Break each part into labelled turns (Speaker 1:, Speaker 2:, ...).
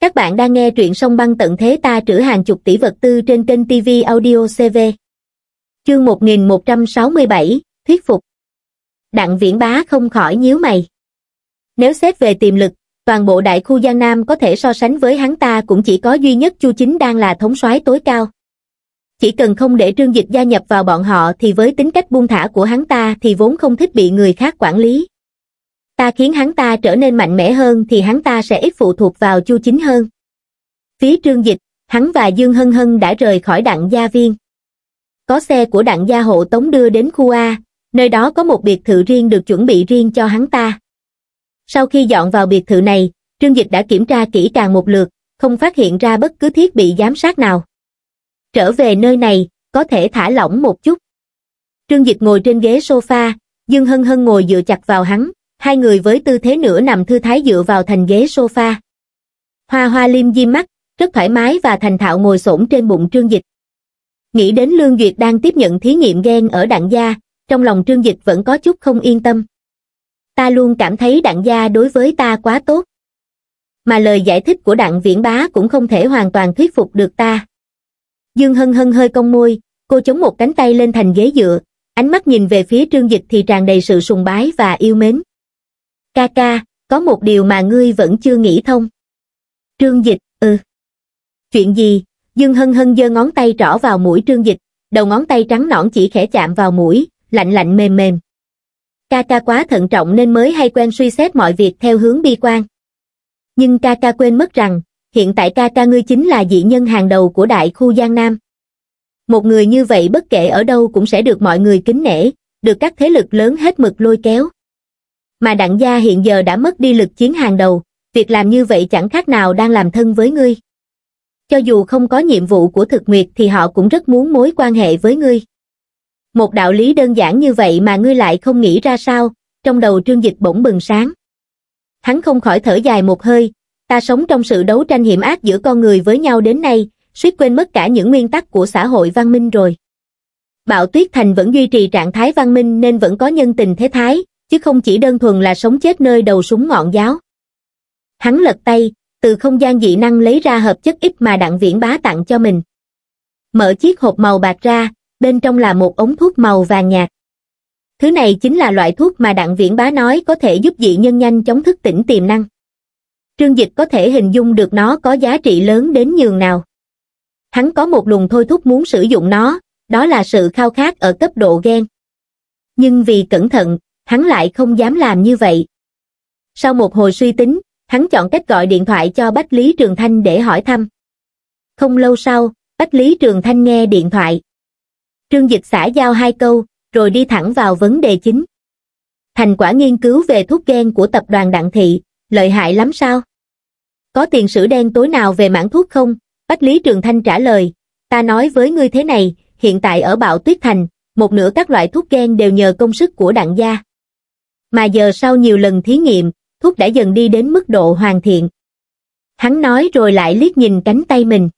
Speaker 1: Các bạn đang nghe truyện song băng tận thế ta trữ hàng chục tỷ vật tư trên kênh TV Audio CV. Chương 1167, Thuyết phục. Đặng viễn bá không khỏi nhíu mày. Nếu xét về tiềm lực, toàn bộ đại khu Giang Nam có thể so sánh với hắn ta cũng chỉ có duy nhất Chu Chính đang là thống soái tối cao. Chỉ cần không để trương dịch gia nhập vào bọn họ thì với tính cách buông thả của hắn ta thì vốn không thích bị người khác quản lý ta khiến hắn ta trở nên mạnh mẽ hơn thì hắn ta sẽ ít phụ thuộc vào chu chính hơn. Phía trương dịch, hắn và Dương Hân Hân đã rời khỏi đặng gia viên. Có xe của đặng gia hộ tống đưa đến khu A, nơi đó có một biệt thự riêng được chuẩn bị riêng cho hắn ta. Sau khi dọn vào biệt thự này, Trương Dịch đã kiểm tra kỹ càng một lượt, không phát hiện ra bất cứ thiết bị giám sát nào. Trở về nơi này, có thể thả lỏng một chút. Trương Dịch ngồi trên ghế sofa, Dương Hân Hân ngồi dựa chặt vào hắn, hai người với tư thế nửa nằm thư thái dựa vào thành ghế sofa. Hoa hoa liêm diêm mắt, rất thoải mái và thành thạo ngồi xổm trên bụng trương dịch. Nghĩ đến Lương Duyệt đang tiếp nhận thí nghiệm gen ở đặng gia, trong lòng trương dịch vẫn có chút không yên tâm. Ta luôn cảm thấy đặng gia đối với ta quá tốt. Mà lời giải thích của đặng viễn bá cũng không thể hoàn toàn thuyết phục được ta. Dương Hân Hân hơi cong môi, cô chống một cánh tay lên thành ghế dựa, ánh mắt nhìn về phía trương dịch thì tràn đầy sự sùng bái và yêu mến ca ca có một điều mà ngươi vẫn chưa nghĩ thông trương dịch ừ chuyện gì dương hân hân giơ ngón tay rõ vào mũi trương dịch đầu ngón tay trắng nõn chỉ khẽ chạm vào mũi lạnh lạnh mềm mềm ca ca quá thận trọng nên mới hay quen suy xét mọi việc theo hướng bi quan nhưng ca ca quên mất rằng hiện tại ca ca ngươi chính là dị nhân hàng đầu của đại khu giang nam một người như vậy bất kể ở đâu cũng sẽ được mọi người kính nể được các thế lực lớn hết mực lôi kéo mà đặng gia hiện giờ đã mất đi lực chiến hàng đầu, việc làm như vậy chẳng khác nào đang làm thân với ngươi. Cho dù không có nhiệm vụ của thực nguyệt thì họ cũng rất muốn mối quan hệ với ngươi. Một đạo lý đơn giản như vậy mà ngươi lại không nghĩ ra sao, trong đầu trương dịch bỗng bừng sáng. Hắn không khỏi thở dài một hơi, ta sống trong sự đấu tranh hiểm ác giữa con người với nhau đến nay, suýt quên mất cả những nguyên tắc của xã hội văn minh rồi. Bạo Tuyết Thành vẫn duy trì trạng thái văn minh nên vẫn có nhân tình thế thái, chứ không chỉ đơn thuần là sống chết nơi đầu súng ngọn giáo. Hắn lật tay, từ không gian dị năng lấy ra hợp chất ít mà đặng viễn bá tặng cho mình. Mở chiếc hộp màu bạc ra, bên trong là một ống thuốc màu vàng nhạt. Thứ này chính là loại thuốc mà đặng viễn bá nói có thể giúp dị nhân nhanh chóng thức tỉnh tiềm năng. Trương Dịch có thể hình dung được nó có giá trị lớn đến nhường nào. Hắn có một luồng thôi thúc muốn sử dụng nó, đó là sự khao khát ở cấp độ ghen. Nhưng vì cẩn thận, hắn lại không dám làm như vậy. Sau một hồi suy tính, hắn chọn cách gọi điện thoại cho Bách Lý Trường Thanh để hỏi thăm. Không lâu sau, Bách Lý Trường Thanh nghe điện thoại. Trương Dịch xã giao hai câu, rồi đi thẳng vào vấn đề chính. Thành quả nghiên cứu về thuốc gen của tập đoàn Đặng Thị, lợi hại lắm sao? Có tiền sử đen tối nào về mảng thuốc không? Bách Lý Trường Thanh trả lời, ta nói với ngươi thế này, hiện tại ở Bạo Tuyết Thành, một nửa các loại thuốc gen đều nhờ công sức của đặng gia mà giờ sau nhiều lần thí nghiệm, thuốc đã dần đi đến mức độ hoàn thiện. Hắn nói rồi lại liếc nhìn cánh tay mình.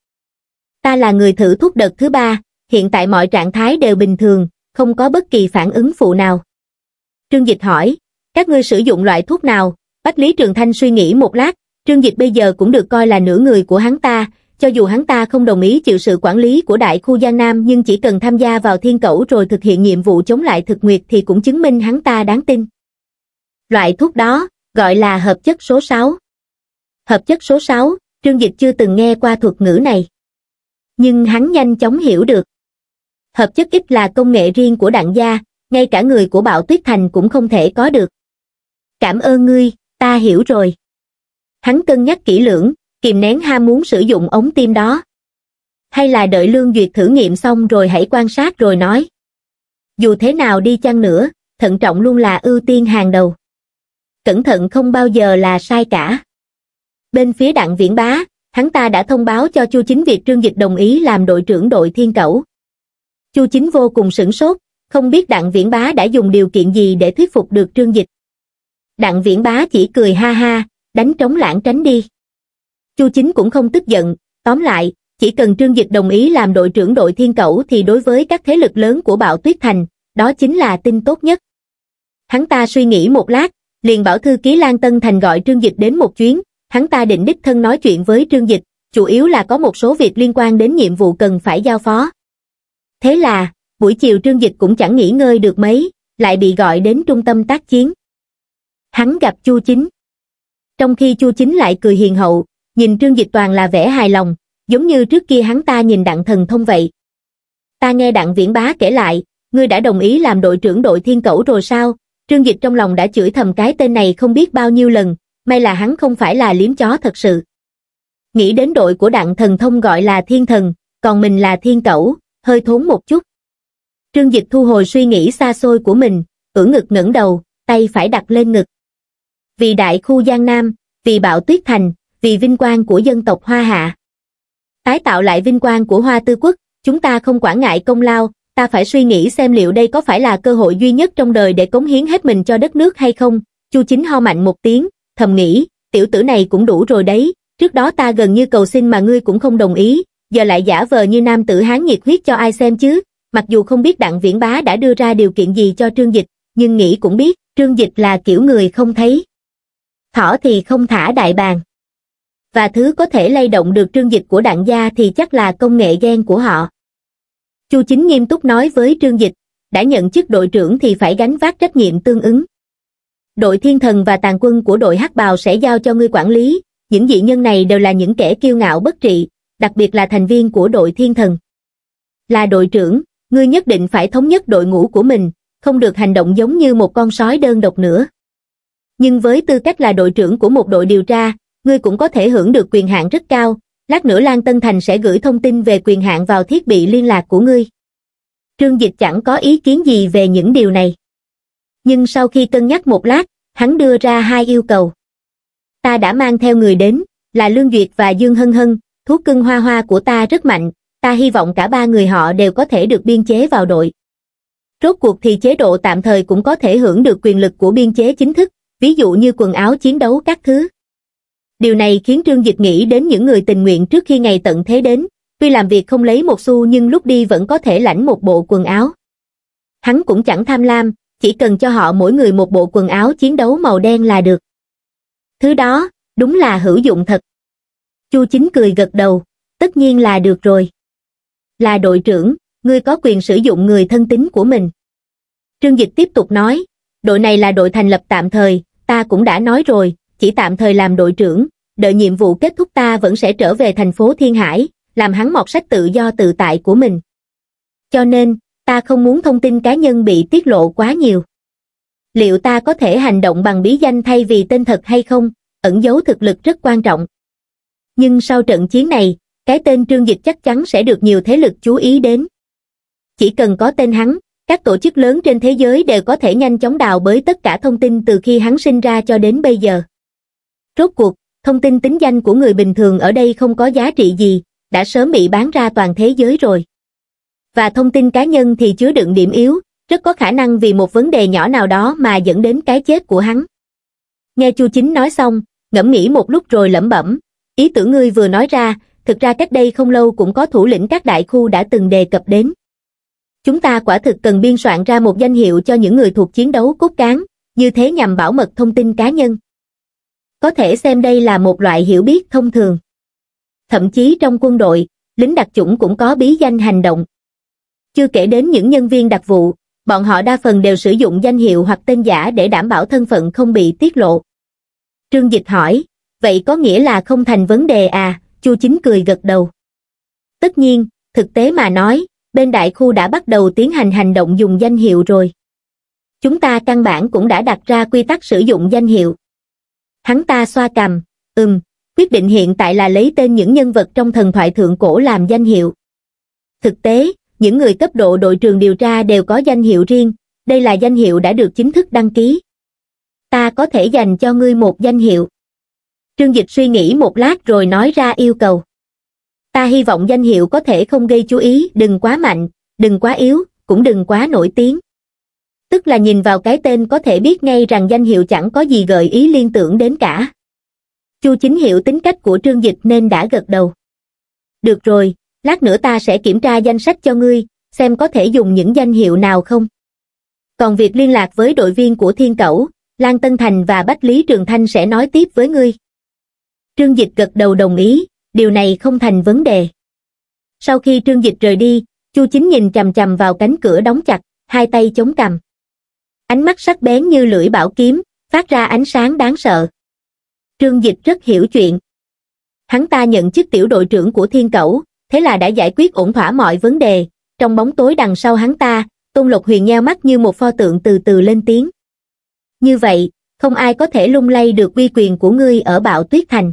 Speaker 1: Ta là người thử thuốc đợt thứ ba, hiện tại mọi trạng thái đều bình thường, không có bất kỳ phản ứng phụ nào. Trương Dịch hỏi, các ngươi sử dụng loại thuốc nào? Bách Lý Trường Thanh suy nghĩ một lát, Trương Dịch bây giờ cũng được coi là nửa người của hắn ta, cho dù hắn ta không đồng ý chịu sự quản lý của đại khu Giang Nam nhưng chỉ cần tham gia vào thiên cẩu rồi thực hiện nhiệm vụ chống lại thực nguyệt thì cũng chứng minh hắn ta đáng tin. Loại thuốc đó gọi là hợp chất số 6. Hợp chất số 6, Trương Dịch chưa từng nghe qua thuật ngữ này. Nhưng hắn nhanh chóng hiểu được. Hợp chất ít là công nghệ riêng của đặng gia, ngay cả người của Bạo Tuyết Thành cũng không thể có được. Cảm ơn ngươi, ta hiểu rồi. Hắn cân nhắc kỹ lưỡng, kìm nén ham muốn sử dụng ống tim đó. Hay là đợi Lương Duyệt thử nghiệm xong rồi hãy quan sát rồi nói. Dù thế nào đi chăng nữa, thận trọng luôn là ưu tiên hàng đầu cẩn thận không bao giờ là sai cả. Bên phía đặng viễn bá, hắn ta đã thông báo cho Chu Chính việc Trương Dịch đồng ý làm đội trưởng đội Thiên Cẩu. Chu Chính vô cùng sửng sốt, không biết đặng viễn bá đã dùng điều kiện gì để thuyết phục được Trương Dịch. Đặng viễn bá chỉ cười ha ha, đánh trống lãng tránh đi. Chu Chính cũng không tức giận, tóm lại, chỉ cần Trương Dịch đồng ý làm đội trưởng đội Thiên Cẩu thì đối với các thế lực lớn của Bạo Tuyết Thành, đó chính là tin tốt nhất. Hắn ta suy nghĩ một lát, liền bảo thư ký Lan Tân Thành gọi Trương Dịch đến một chuyến, hắn ta định đích thân nói chuyện với Trương Dịch, chủ yếu là có một số việc liên quan đến nhiệm vụ cần phải giao phó. Thế là, buổi chiều Trương Dịch cũng chẳng nghỉ ngơi được mấy, lại bị gọi đến trung tâm tác chiến. Hắn gặp Chu Chính. Trong khi Chu Chính lại cười hiền hậu, nhìn Trương Dịch toàn là vẻ hài lòng, giống như trước kia hắn ta nhìn Đặng Thần Thông vậy. Ta nghe Đặng Viễn Bá kể lại, ngươi đã đồng ý làm đội trưởng đội Thiên Cẩu rồi sao? Trương Dịch trong lòng đã chửi thầm cái tên này không biết bao nhiêu lần, may là hắn không phải là liếm chó thật sự. Nghĩ đến đội của đặng thần thông gọi là thiên thần, còn mình là thiên cẩu, hơi thốn một chút. Trương Dịch thu hồi suy nghĩ xa xôi của mình, ưỡn ngực ngẩng đầu, tay phải đặt lên ngực. Vì đại khu Giang Nam, vì bạo tuyết thành, vì vinh quang của dân tộc Hoa Hạ. Tái tạo lại vinh quang của Hoa Tư Quốc, chúng ta không quản ngại công lao, ta phải suy nghĩ xem liệu đây có phải là cơ hội duy nhất trong đời để cống hiến hết mình cho đất nước hay không. Chu Chính ho mạnh một tiếng, thầm nghĩ, tiểu tử này cũng đủ rồi đấy, trước đó ta gần như cầu xin mà ngươi cũng không đồng ý, giờ lại giả vờ như nam tử hán nhiệt huyết cho ai xem chứ. Mặc dù không biết Đặng Viễn Bá đã đưa ra điều kiện gì cho Trương Dịch, nhưng nghĩ cũng biết, Trương Dịch là kiểu người không thấy. Thỏ thì không thả đại bàng. Và thứ có thể lay động được Trương Dịch của đặng gia thì chắc là công nghệ gen của họ. Chu Chính nghiêm túc nói với Trương Dịch, đã nhận chức đội trưởng thì phải gánh vác trách nhiệm tương ứng. Đội thiên thần và tàn quân của đội hắc bào sẽ giao cho ngươi quản lý, những dị nhân này đều là những kẻ kiêu ngạo bất trị, đặc biệt là thành viên của đội thiên thần. Là đội trưởng, ngươi nhất định phải thống nhất đội ngũ của mình, không được hành động giống như một con sói đơn độc nữa. Nhưng với tư cách là đội trưởng của một đội điều tra, ngươi cũng có thể hưởng được quyền hạn rất cao, lát nữa Lan Tân Thành sẽ gửi thông tin về quyền hạn vào thiết bị liên lạc của ngươi. Trương Dịch chẳng có ý kiến gì về những điều này. Nhưng sau khi cân nhắc một lát, hắn đưa ra hai yêu cầu. Ta đã mang theo người đến, là Lương Duyệt và Dương Hân Hân, thuốc cưng hoa hoa của ta rất mạnh, ta hy vọng cả ba người họ đều có thể được biên chế vào đội. Rốt cuộc thì chế độ tạm thời cũng có thể hưởng được quyền lực của biên chế chính thức, ví dụ như quần áo chiến đấu các thứ điều này khiến Trương Dịch nghĩ đến những người tình nguyện trước khi ngày tận thế đến, tuy làm việc không lấy một xu nhưng lúc đi vẫn có thể lãnh một bộ quần áo. Hắn cũng chẳng tham lam, chỉ cần cho họ mỗi người một bộ quần áo chiến đấu màu đen là được. Thứ đó, đúng là hữu dụng thật. Chu Chính cười gật đầu, tất nhiên là được rồi. Là đội trưởng, ngươi có quyền sử dụng người thân tín của mình. Trương Dịch tiếp tục nói, đội này là đội thành lập tạm thời, ta cũng đã nói rồi, chỉ tạm thời làm đội trưởng, đợi nhiệm vụ kết thúc ta vẫn sẽ trở về thành phố Thiên Hải, làm hắn mọc sách tự do tự tại của mình. Cho nên, ta không muốn thông tin cá nhân bị tiết lộ quá nhiều. Liệu ta có thể hành động bằng bí danh thay vì tên thật hay không, ẩn giấu thực lực rất quan trọng. Nhưng sau trận chiến này, cái tên Trương Dịch chắc chắn sẽ được nhiều thế lực chú ý đến. Chỉ cần có tên hắn, các tổ chức lớn trên thế giới đều có thể nhanh chóng đào bới tất cả thông tin từ khi hắn sinh ra cho đến bây giờ. Rốt cuộc, thông tin tính danh của người bình thường ở đây không có giá trị gì, đã sớm bị bán ra toàn thế giới rồi. Và thông tin cá nhân thì chứa đựng điểm yếu, rất có khả năng vì một vấn đề nhỏ nào đó mà dẫn đến cái chết của hắn. Nghe Chu Chính nói xong, ngẫm nghĩ một lúc rồi lẩm bẩm, ý tưởng ngươi vừa nói ra, thực ra cách đây không lâu cũng có thủ lĩnh các đại khu đã từng đề cập đến. Chúng ta quả thực cần biên soạn ra một danh hiệu cho những người thuộc chiến đấu cốt cán, như thế nhằm bảo mật thông tin cá nhân có thể xem đây là một loại hiểu biết thông thường. Thậm chí trong quân đội, lính đặc chủng cũng có bí danh hành động. Chưa kể đến những nhân viên đặc vụ, bọn họ đa phần đều sử dụng danh hiệu hoặc tên giả để đảm bảo thân phận không bị tiết lộ. Trương Dịch hỏi, vậy có nghĩa là không thành vấn đề à, Chu Chính cười gật đầu. Tất nhiên, thực tế mà nói, bên đại khu đã bắt đầu tiến hành hành động dùng danh hiệu rồi. Chúng ta căn bản cũng đã đặt ra quy tắc sử dụng danh hiệu. Hắn ta xoa cằm, ừm, quyết định hiện tại là lấy tên những nhân vật trong thần thoại thượng cổ làm danh hiệu. Thực tế, những người cấp độ đội trường điều tra đều có danh hiệu riêng, đây là danh hiệu đã được chính thức đăng ký. Ta có thể dành cho ngươi một danh hiệu. Trương Dịch suy nghĩ một lát rồi nói ra yêu cầu. Ta hy vọng danh hiệu có thể không gây chú ý, đừng quá mạnh, đừng quá yếu, cũng đừng quá nổi tiếng tức là nhìn vào cái tên có thể biết ngay rằng danh hiệu chẳng có gì gợi ý liên tưởng đến cả chu chính hiểu tính cách của trương dịch nên đã gật đầu được rồi lát nữa ta sẽ kiểm tra danh sách cho ngươi xem có thể dùng những danh hiệu nào không còn việc liên lạc với đội viên của thiên cẩu lan tân thành và bách lý trường thanh sẽ nói tiếp với ngươi trương dịch gật đầu đồng ý điều này không thành vấn đề sau khi trương dịch rời đi chu chính nhìn chằm chằm vào cánh cửa đóng chặt hai tay chống cằm ánh mắt sắc bén như lưỡi bảo kiếm phát ra ánh sáng đáng sợ trương dịch rất hiểu chuyện hắn ta nhận chức tiểu đội trưởng của thiên cẩu thế là đã giải quyết ổn thỏa mọi vấn đề trong bóng tối đằng sau hắn ta tôn lộc huyền nheo mắt như một pho tượng từ từ lên tiếng như vậy không ai có thể lung lay được uy quyền của ngươi ở bạo tuyết thành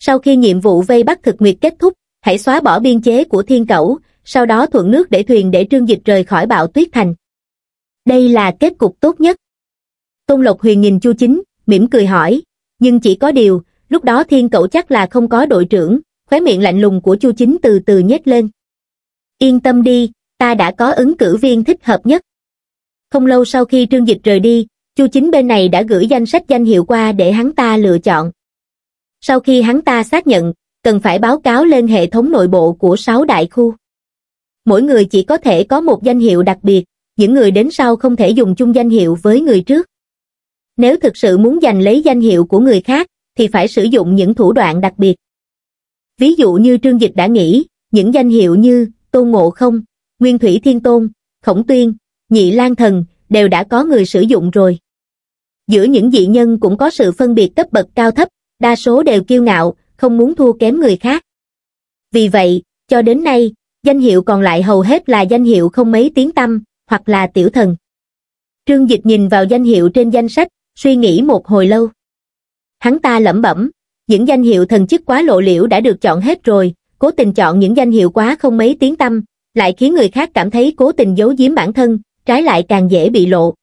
Speaker 1: sau khi nhiệm vụ vây bắt thực nguyệt kết thúc hãy xóa bỏ biên chế của thiên cẩu sau đó thuận nước để thuyền để trương dịch rời khỏi bạo tuyết thành đây là kết cục tốt nhất. Tôn Lộc Huyền nhìn Chu Chính, mỉm cười hỏi, nhưng chỉ có điều, lúc đó thiên cậu chắc là không có đội trưởng, khóe miệng lạnh lùng của Chu Chính từ từ nhếch lên. Yên tâm đi, ta đã có ứng cử viên thích hợp nhất. Không lâu sau khi Trương Dịch rời đi, Chu Chính bên này đã gửi danh sách danh hiệu qua để hắn ta lựa chọn. Sau khi hắn ta xác nhận, cần phải báo cáo lên hệ thống nội bộ của sáu đại khu. Mỗi người chỉ có thể có một danh hiệu đặc biệt, những người đến sau không thể dùng chung danh hiệu với người trước. Nếu thực sự muốn giành lấy danh hiệu của người khác, thì phải sử dụng những thủ đoạn đặc biệt. Ví dụ như Trương Dịch đã nghĩ, những danh hiệu như Tôn Ngộ Không, Nguyên Thủy Thiên Tôn, Khổng Tuyên, Nhị Lan Thần đều đã có người sử dụng rồi. Giữa những dị nhân cũng có sự phân biệt cấp bậc cao thấp, đa số đều kiêu ngạo, không muốn thua kém người khác. Vì vậy, cho đến nay, danh hiệu còn lại hầu hết là danh hiệu không mấy tiếng tăm, hoặc là tiểu thần. Trương Dịch nhìn vào danh hiệu trên danh sách, suy nghĩ một hồi lâu. Hắn ta lẩm bẩm, những danh hiệu thần chức quá lộ liễu đã được chọn hết rồi, cố tình chọn những danh hiệu quá không mấy tiếng tâm, lại khiến người khác cảm thấy cố tình giấu giếm bản thân, trái lại càng dễ bị lộ.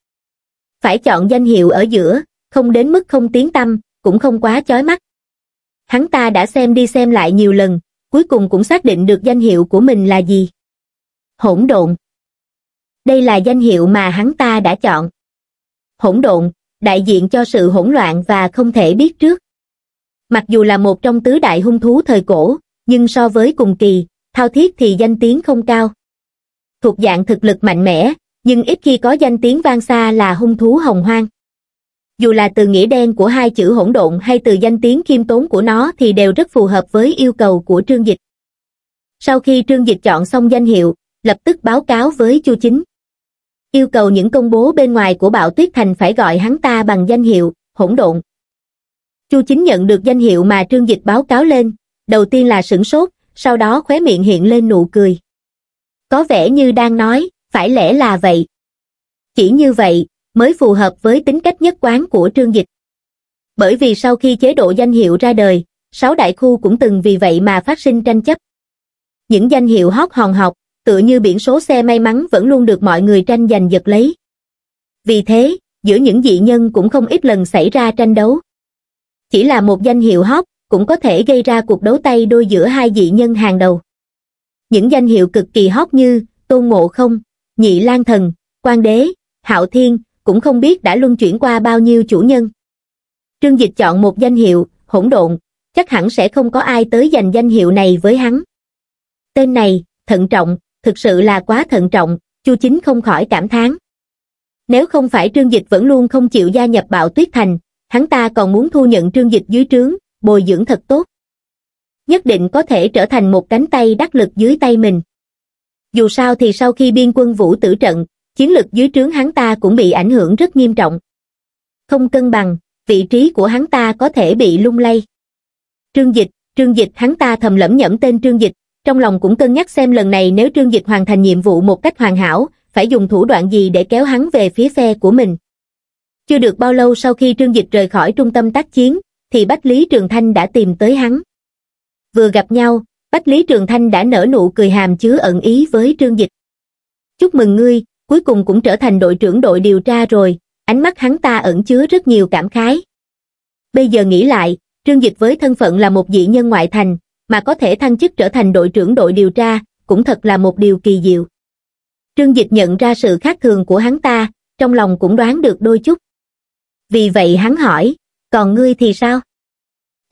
Speaker 1: Phải chọn danh hiệu ở giữa, không đến mức không tiếng tâm, cũng không quá chói mắt. Hắn ta đã xem đi xem lại nhiều lần, cuối cùng cũng xác định được danh hiệu của mình là gì. Hỗn độn đây là danh hiệu mà hắn ta đã chọn. Hỗn độn, đại diện cho sự hỗn loạn và không thể biết trước. Mặc dù là một trong tứ đại hung thú thời cổ, nhưng so với cùng kỳ, thao thiết thì danh tiếng không cao. Thuộc dạng thực lực mạnh mẽ, nhưng ít khi có danh tiếng vang xa là hung thú hồng hoang. Dù là từ nghĩa đen của hai chữ hỗn độn hay từ danh tiếng khiêm tốn của nó thì đều rất phù hợp với yêu cầu của Trương Dịch. Sau khi Trương Dịch chọn xong danh hiệu, lập tức báo cáo với Chu Chính yêu cầu những công bố bên ngoài của bạo tuyết thành phải gọi hắn ta bằng danh hiệu hỗn độn chu chính nhận được danh hiệu mà trương dịch báo cáo lên đầu tiên là sửng sốt sau đó khóe miệng hiện lên nụ cười có vẻ như đang nói phải lẽ là vậy chỉ như vậy mới phù hợp với tính cách nhất quán của trương dịch bởi vì sau khi chế độ danh hiệu ra đời sáu đại khu cũng từng vì vậy mà phát sinh tranh chấp những danh hiệu hót hòn học tựa như biển số xe may mắn vẫn luôn được mọi người tranh giành giật lấy. Vì thế, giữa những dị nhân cũng không ít lần xảy ra tranh đấu. Chỉ là một danh hiệu hóc cũng có thể gây ra cuộc đấu tay đôi giữa hai dị nhân hàng đầu. Những danh hiệu cực kỳ hóc như Tôn Ngộ Không, Nhị Lan Thần, Quan Đế, Hạo Thiên cũng không biết đã luân chuyển qua bao nhiêu chủ nhân. Trương Dịch chọn một danh hiệu, hỗn độn, chắc hẳn sẽ không có ai tới giành danh hiệu này với hắn. Tên này, thận trọng, thực sự là quá thận trọng chu chính không khỏi cảm thán nếu không phải trương dịch vẫn luôn không chịu gia nhập bạo tuyết thành hắn ta còn muốn thu nhận trương dịch dưới trướng bồi dưỡng thật tốt nhất định có thể trở thành một cánh tay đắc lực dưới tay mình dù sao thì sau khi biên quân vũ tử trận chiến lực dưới trướng hắn ta cũng bị ảnh hưởng rất nghiêm trọng không cân bằng vị trí của hắn ta có thể bị lung lay trương dịch trương dịch hắn ta thầm lẩm nhẩm tên trương dịch trong lòng cũng cân nhắc xem lần này nếu Trương Dịch hoàn thành nhiệm vụ một cách hoàn hảo, phải dùng thủ đoạn gì để kéo hắn về phía phe của mình. Chưa được bao lâu sau khi Trương Dịch rời khỏi trung tâm tác chiến, thì Bách Lý Trường Thanh đã tìm tới hắn. Vừa gặp nhau, Bách Lý Trường Thanh đã nở nụ cười hàm chứa ẩn ý với Trương Dịch. Chúc mừng ngươi, cuối cùng cũng trở thành đội trưởng đội điều tra rồi, ánh mắt hắn ta ẩn chứa rất nhiều cảm khái. Bây giờ nghĩ lại, Trương Dịch với thân phận là một dị nhân ngoại thành, mà có thể thăng chức trở thành đội trưởng đội điều tra, cũng thật là một điều kỳ diệu. Trương Dịch nhận ra sự khác thường của hắn ta, trong lòng cũng đoán được đôi chút. Vì vậy hắn hỏi, còn ngươi thì sao?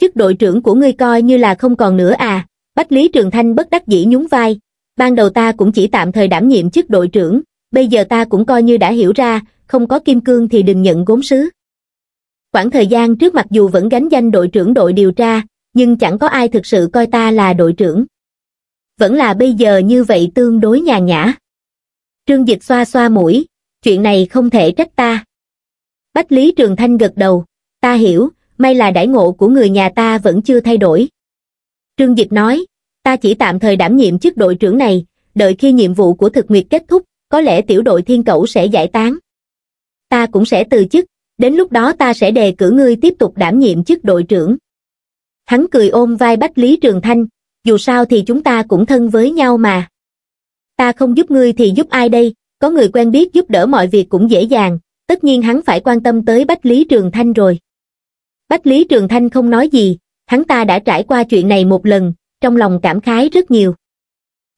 Speaker 1: Chức đội trưởng của ngươi coi như là không còn nữa à, Bách Lý Trường Thanh bất đắc dĩ nhún vai, ban đầu ta cũng chỉ tạm thời đảm nhiệm chức đội trưởng, bây giờ ta cũng coi như đã hiểu ra, không có kim cương thì đừng nhận gốm sứ. Quãng thời gian trước mặc dù vẫn gánh danh đội trưởng đội điều tra, nhưng chẳng có ai thực sự coi ta là đội trưởng. Vẫn là bây giờ như vậy tương đối nhàn nhã. Trương Dịch xoa xoa mũi, chuyện này không thể trách ta. Bách Lý Trường Thanh gật đầu, ta hiểu, may là đãi ngộ của người nhà ta vẫn chưa thay đổi. Trương Dịch nói, ta chỉ tạm thời đảm nhiệm chức đội trưởng này, đợi khi nhiệm vụ của thực nguyệt kết thúc, có lẽ tiểu đội thiên cẩu sẽ giải tán. Ta cũng sẽ từ chức, đến lúc đó ta sẽ đề cử ngươi tiếp tục đảm nhiệm chức đội trưởng hắn cười ôm vai Bách Lý Trường Thanh, dù sao thì chúng ta cũng thân với nhau mà. Ta không giúp ngươi thì giúp ai đây, có người quen biết giúp đỡ mọi việc cũng dễ dàng, tất nhiên hắn phải quan tâm tới Bách Lý Trường Thanh rồi. Bách Lý Trường Thanh không nói gì, hắn ta đã trải qua chuyện này một lần, trong lòng cảm khái rất nhiều.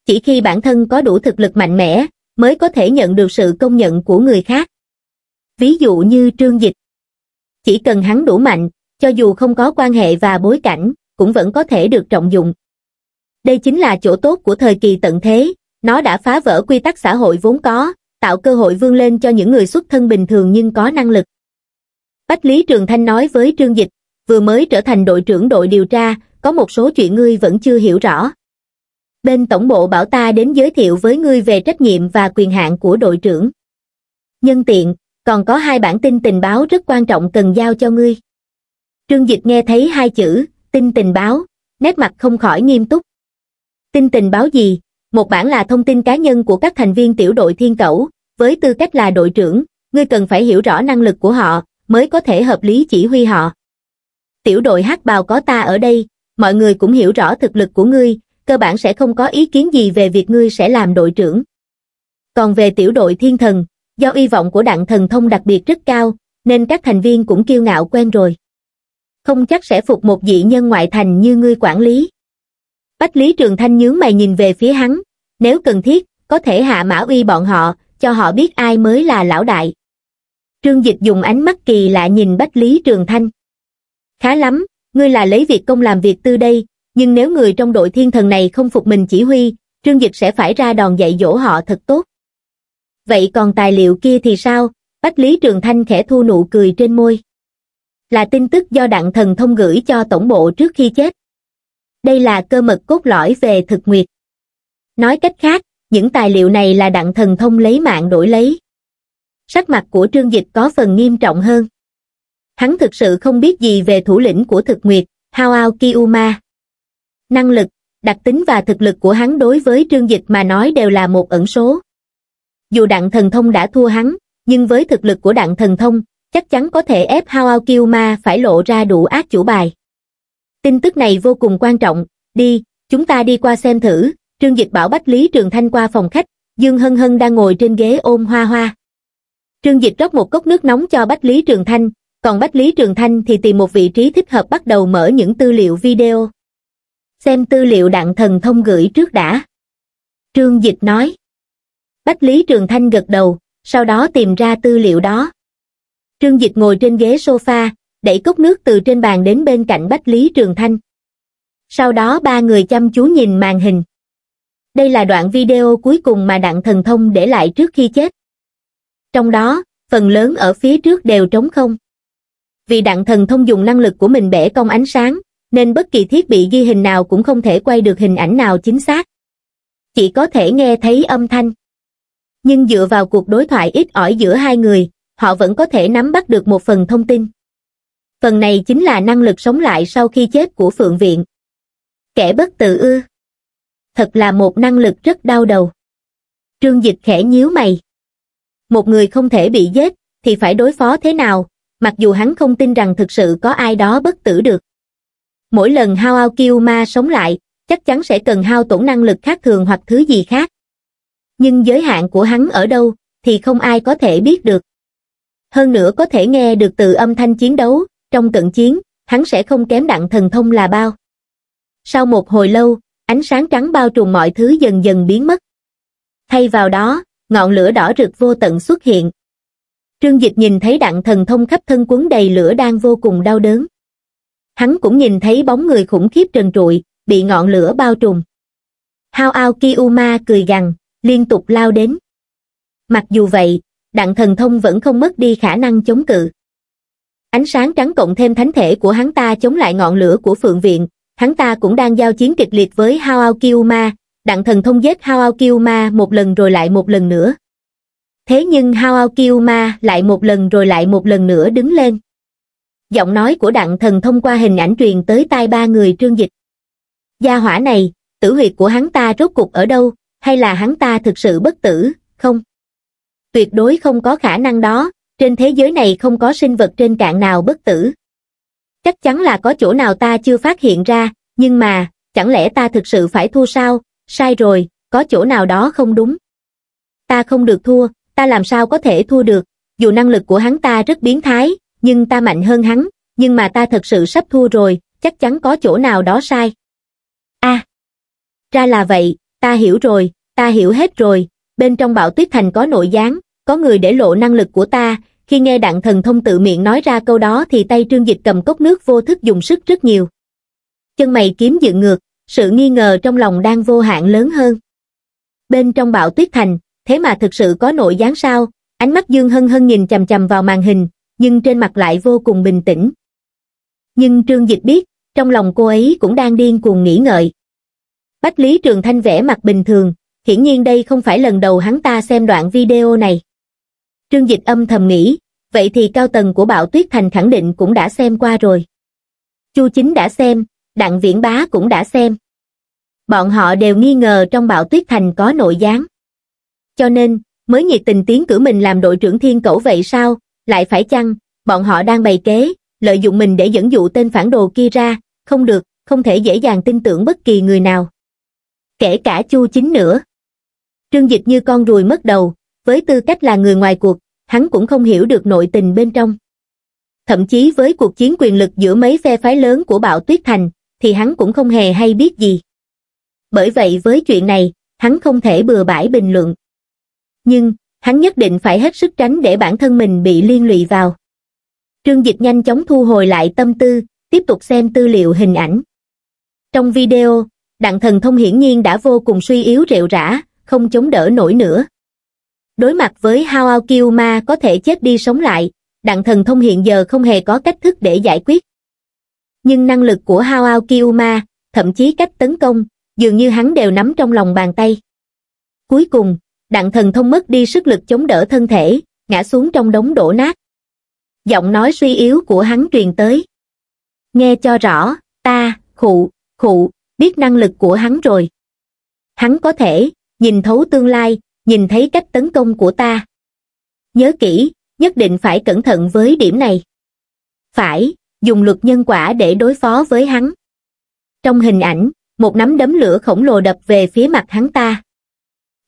Speaker 1: Chỉ khi bản thân có đủ thực lực mạnh mẽ, mới có thể nhận được sự công nhận của người khác. Ví dụ như trương dịch. Chỉ cần hắn đủ mạnh, cho dù không có quan hệ và bối cảnh, cũng vẫn có thể được trọng dụng. Đây chính là chỗ tốt của thời kỳ tận thế, nó đã phá vỡ quy tắc xã hội vốn có, tạo cơ hội vươn lên cho những người xuất thân bình thường nhưng có năng lực. Bách Lý Trường Thanh nói với Trương Dịch, vừa mới trở thành đội trưởng đội điều tra, có một số chuyện ngươi vẫn chưa hiểu rõ. Bên tổng bộ bảo ta đến giới thiệu với ngươi về trách nhiệm và quyền hạn của đội trưởng. Nhân tiện, còn có hai bản tin tình báo rất quan trọng cần giao cho ngươi trương dịch nghe thấy hai chữ tin tình báo nét mặt không khỏi nghiêm túc tin tình báo gì một bản là thông tin cá nhân của các thành viên tiểu đội thiên cẩu với tư cách là đội trưởng ngươi cần phải hiểu rõ năng lực của họ mới có thể hợp lý chỉ huy họ tiểu đội hắc bào có ta ở đây mọi người cũng hiểu rõ thực lực của ngươi cơ bản sẽ không có ý kiến gì về việc ngươi sẽ làm đội trưởng còn về tiểu đội thiên thần do y vọng của đặng thần thông đặc biệt rất cao nên các thành viên cũng kiêu ngạo quen rồi không chắc sẽ phục một dị nhân ngoại thành như ngươi quản lý bách lý trường thanh nhướng mày nhìn về phía hắn nếu cần thiết có thể hạ mã uy bọn họ cho họ biết ai mới là lão đại trương dịch dùng ánh mắt kỳ lạ nhìn bách lý trường thanh khá lắm ngươi là lấy việc công làm việc tư đây nhưng nếu người trong đội thiên thần này không phục mình chỉ huy trương dịch sẽ phải ra đòn dạy dỗ họ thật tốt vậy còn tài liệu kia thì sao bách lý trường thanh khẽ thu nụ cười trên môi là tin tức do đặng thần thông gửi cho tổng bộ trước khi chết đây là cơ mật cốt lõi về thực nguyệt nói cách khác những tài liệu này là đặng thần thông lấy mạng đổi lấy sắc mặt của trương dịch có phần nghiêm trọng hơn hắn thực sự không biết gì về thủ lĩnh của thực nguyệt hao ao kiuma năng lực đặc tính và thực lực của hắn đối với trương dịch mà nói đều là một ẩn số dù đặng thần thông đã thua hắn nhưng với thực lực của đặng thần thông chắc chắn có thể ép Hao ma phải lộ ra đủ ác chủ bài. Tin tức này vô cùng quan trọng, đi, chúng ta đi qua xem thử, Trương Dịch bảo Bách Lý Trường Thanh qua phòng khách, Dương Hân Hân đang ngồi trên ghế ôm hoa hoa. Trương Dịch rót một cốc nước nóng cho Bách Lý Trường Thanh, còn Bách Lý Trường Thanh thì tìm một vị trí thích hợp bắt đầu mở những tư liệu video. Xem tư liệu đặng thần thông gửi trước đã. Trương Dịch nói. Bách Lý Trường Thanh gật đầu, sau đó tìm ra tư liệu đó. Trương Dịch ngồi trên ghế sofa, đẩy cốc nước từ trên bàn đến bên cạnh Bách Lý Trường Thanh. Sau đó ba người chăm chú nhìn màn hình. Đây là đoạn video cuối cùng mà Đặng Thần Thông để lại trước khi chết. Trong đó, phần lớn ở phía trước đều trống không. Vì Đặng Thần Thông dùng năng lực của mình bẻ cong ánh sáng, nên bất kỳ thiết bị ghi hình nào cũng không thể quay được hình ảnh nào chính xác. Chỉ có thể nghe thấy âm thanh. Nhưng dựa vào cuộc đối thoại ít ỏi giữa hai người, họ vẫn có thể nắm bắt được một phần thông tin. Phần này chính là năng lực sống lại sau khi chết của Phượng Viện. Kẻ bất tử ư. Thật là một năng lực rất đau đầu. Trương Dịch khẽ nhíu mày. Một người không thể bị giết, thì phải đối phó thế nào, mặc dù hắn không tin rằng thực sự có ai đó bất tử được. Mỗi lần Hao Ao Kiêu Ma sống lại, chắc chắn sẽ cần hao tổn năng lực khác thường hoặc thứ gì khác. Nhưng giới hạn của hắn ở đâu, thì không ai có thể biết được hơn nữa có thể nghe được từ âm thanh chiến đấu, trong cận chiến, hắn sẽ không kém đặng thần thông là bao. Sau một hồi lâu, ánh sáng trắng bao trùm mọi thứ dần dần biến mất. Thay vào đó, ngọn lửa đỏ rực vô tận xuất hiện. Trương Dịch nhìn thấy đặng thần thông khắp thân quấn đầy lửa đang vô cùng đau đớn. Hắn cũng nhìn thấy bóng người khủng khiếp trần trụi, bị ngọn lửa bao trùm. Hao ao Kiyuma cười gằn, liên tục lao đến. Mặc dù vậy, đặng thần thông vẫn không mất đi khả năng chống cự. Ánh sáng trắng cộng thêm thánh thể của hắn ta chống lại ngọn lửa của phượng viện, hắn ta cũng đang giao chiến kịch liệt với Hao Ao Kiêu Ma, đặng thần thông giết Hao Ao Kiêu Ma một lần rồi lại một lần nữa. Thế nhưng Hao Ao Kiêu Ma lại một lần rồi lại một lần nữa đứng lên. Giọng nói của đặng thần thông qua hình ảnh truyền tới tai ba người trương dịch. Gia hỏa này, tử huyệt của hắn ta rốt cục ở đâu, hay là hắn ta thực sự bất tử, không? tuyệt đối không có khả năng đó, trên thế giới này không có sinh vật trên cạn nào bất tử. Chắc chắn là có chỗ nào ta chưa phát hiện ra, nhưng mà, chẳng lẽ ta thực sự phải thua sao, sai rồi, có chỗ nào đó không đúng. Ta không được thua, ta làm sao có thể thua được, dù năng lực của hắn ta rất biến thái, nhưng ta mạnh hơn hắn, nhưng mà ta thật sự sắp thua rồi, chắc chắn có chỗ nào đó sai. a ra là vậy, ta hiểu rồi, ta hiểu hết rồi, bên trong bão tuyết thành có nội gián, có người để lộ năng lực của ta khi nghe đặng thần thông tự miệng nói ra câu đó thì tay trương dịch cầm cốc nước vô thức dùng sức rất nhiều chân mày kiếm dựng ngược sự nghi ngờ trong lòng đang vô hạn lớn hơn bên trong bạo tuyết thành thế mà thực sự có nội gián sao ánh mắt dương hân hân nhìn chầm chầm vào màn hình nhưng trên mặt lại vô cùng bình tĩnh nhưng trương dịch biết trong lòng cô ấy cũng đang điên cuồng nghĩ ngợi bách lý trường thanh vẽ mặt bình thường hiển nhiên đây không phải lần đầu hắn ta xem đoạn video này Trương Dịch âm thầm nghĩ, vậy thì cao tầng của Bạo Tuyết Thành khẳng định cũng đã xem qua rồi. Chu Chính đã xem, Đặng Viễn Bá cũng đã xem. Bọn họ đều nghi ngờ trong Bạo Tuyết Thành có nội gián. Cho nên, mới nhiệt tình tiến cử mình làm đội trưởng thiên cẩu vậy sao, lại phải chăng, bọn họ đang bày kế, lợi dụng mình để dẫn dụ tên phản đồ kia ra, không được, không thể dễ dàng tin tưởng bất kỳ người nào. Kể cả Chu Chính nữa. Trương Dịch như con ruồi mất đầu, với tư cách là người ngoài cuộc, hắn cũng không hiểu được nội tình bên trong. Thậm chí với cuộc chiến quyền lực giữa mấy phe phái lớn của bạo tuyết thành, thì hắn cũng không hề hay biết gì. Bởi vậy với chuyện này, hắn không thể bừa bãi bình luận. Nhưng, hắn nhất định phải hết sức tránh để bản thân mình bị liên lụy vào. Trương Dịch nhanh chóng thu hồi lại tâm tư, tiếp tục xem tư liệu hình ảnh. Trong video, đặng thần thông hiển nhiên đã vô cùng suy yếu rệu rã, không chống đỡ nổi nữa đối mặt với Hao Ma có thể chết đi sống lại, đặng thần thông hiện giờ không hề có cách thức để giải quyết. Nhưng năng lực của Hao Ma, thậm chí cách tấn công, dường như hắn đều nắm trong lòng bàn tay. Cuối cùng, đặng thần thông mất đi sức lực chống đỡ thân thể, ngã xuống trong đống đổ nát. Giọng nói suy yếu của hắn truyền tới. Nghe cho rõ, ta, khụ, khụ, biết năng lực của hắn rồi. Hắn có thể, nhìn thấu tương lai, nhìn thấy cách tấn công của ta. Nhớ kỹ, nhất định phải cẩn thận với điểm này. Phải, dùng luật nhân quả để đối phó với hắn. Trong hình ảnh, một nắm đấm lửa khổng lồ đập về phía mặt hắn ta.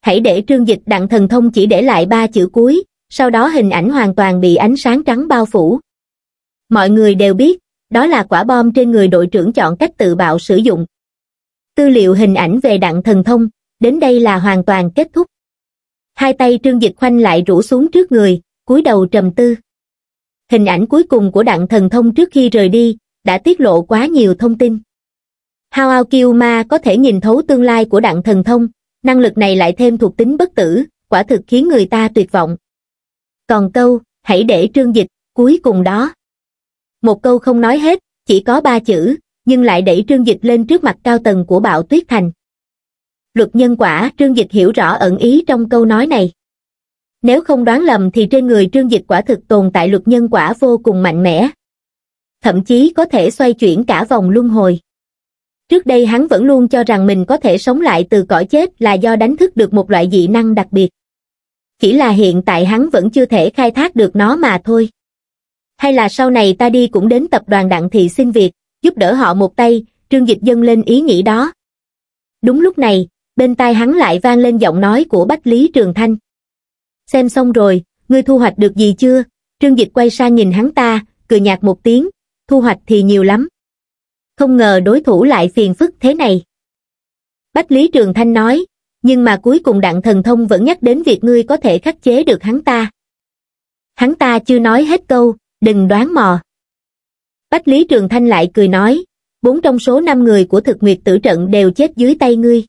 Speaker 1: Hãy để trương dịch đặng thần thông chỉ để lại ba chữ cuối, sau đó hình ảnh hoàn toàn bị ánh sáng trắng bao phủ. Mọi người đều biết, đó là quả bom trên người đội trưởng chọn cách tự bạo sử dụng. Tư liệu hình ảnh về đặng thần thông, đến đây là hoàn toàn kết thúc hai tay Trương Dịch khoanh lại rũ xuống trước người, cúi đầu trầm tư. Hình ảnh cuối cùng của đặng thần thông trước khi rời đi, đã tiết lộ quá nhiều thông tin. Hao Ao Kiêu Ma có thể nhìn thấu tương lai của đặng thần thông, năng lực này lại thêm thuộc tính bất tử, quả thực khiến người ta tuyệt vọng. Còn câu, hãy để trương dịch, cuối cùng đó. Một câu không nói hết, chỉ có ba chữ, nhưng lại đẩy trương dịch lên trước mặt cao tầng của bạo tuyết thành luật nhân quả trương dịch hiểu rõ ẩn ý trong câu nói này nếu không đoán lầm thì trên người trương dịch quả thực tồn tại luật nhân quả vô cùng mạnh mẽ thậm chí có thể xoay chuyển cả vòng luân hồi trước đây hắn vẫn luôn cho rằng mình có thể sống lại từ cõi chết là do đánh thức được một loại dị năng đặc biệt chỉ là hiện tại hắn vẫn chưa thể khai thác được nó mà thôi hay là sau này ta đi cũng đến tập đoàn đặng thị xin việc giúp đỡ họ một tay trương dịch dâng lên ý nghĩ đó đúng lúc này bên tai hắn lại vang lên giọng nói của Bách Lý Trường Thanh. Xem xong rồi, ngươi thu hoạch được gì chưa? Trương Dịch quay sang nhìn hắn ta, cười nhạt một tiếng, thu hoạch thì nhiều lắm. Không ngờ đối thủ lại phiền phức thế này. Bách Lý Trường Thanh nói, nhưng mà cuối cùng đặng thần thông vẫn nhắc đến việc ngươi có thể khắc chế được hắn ta. Hắn ta chưa nói hết câu, đừng đoán mò. Bách Lý Trường Thanh lại cười nói, bốn trong số năm người của thực nguyệt tử trận đều chết dưới tay ngươi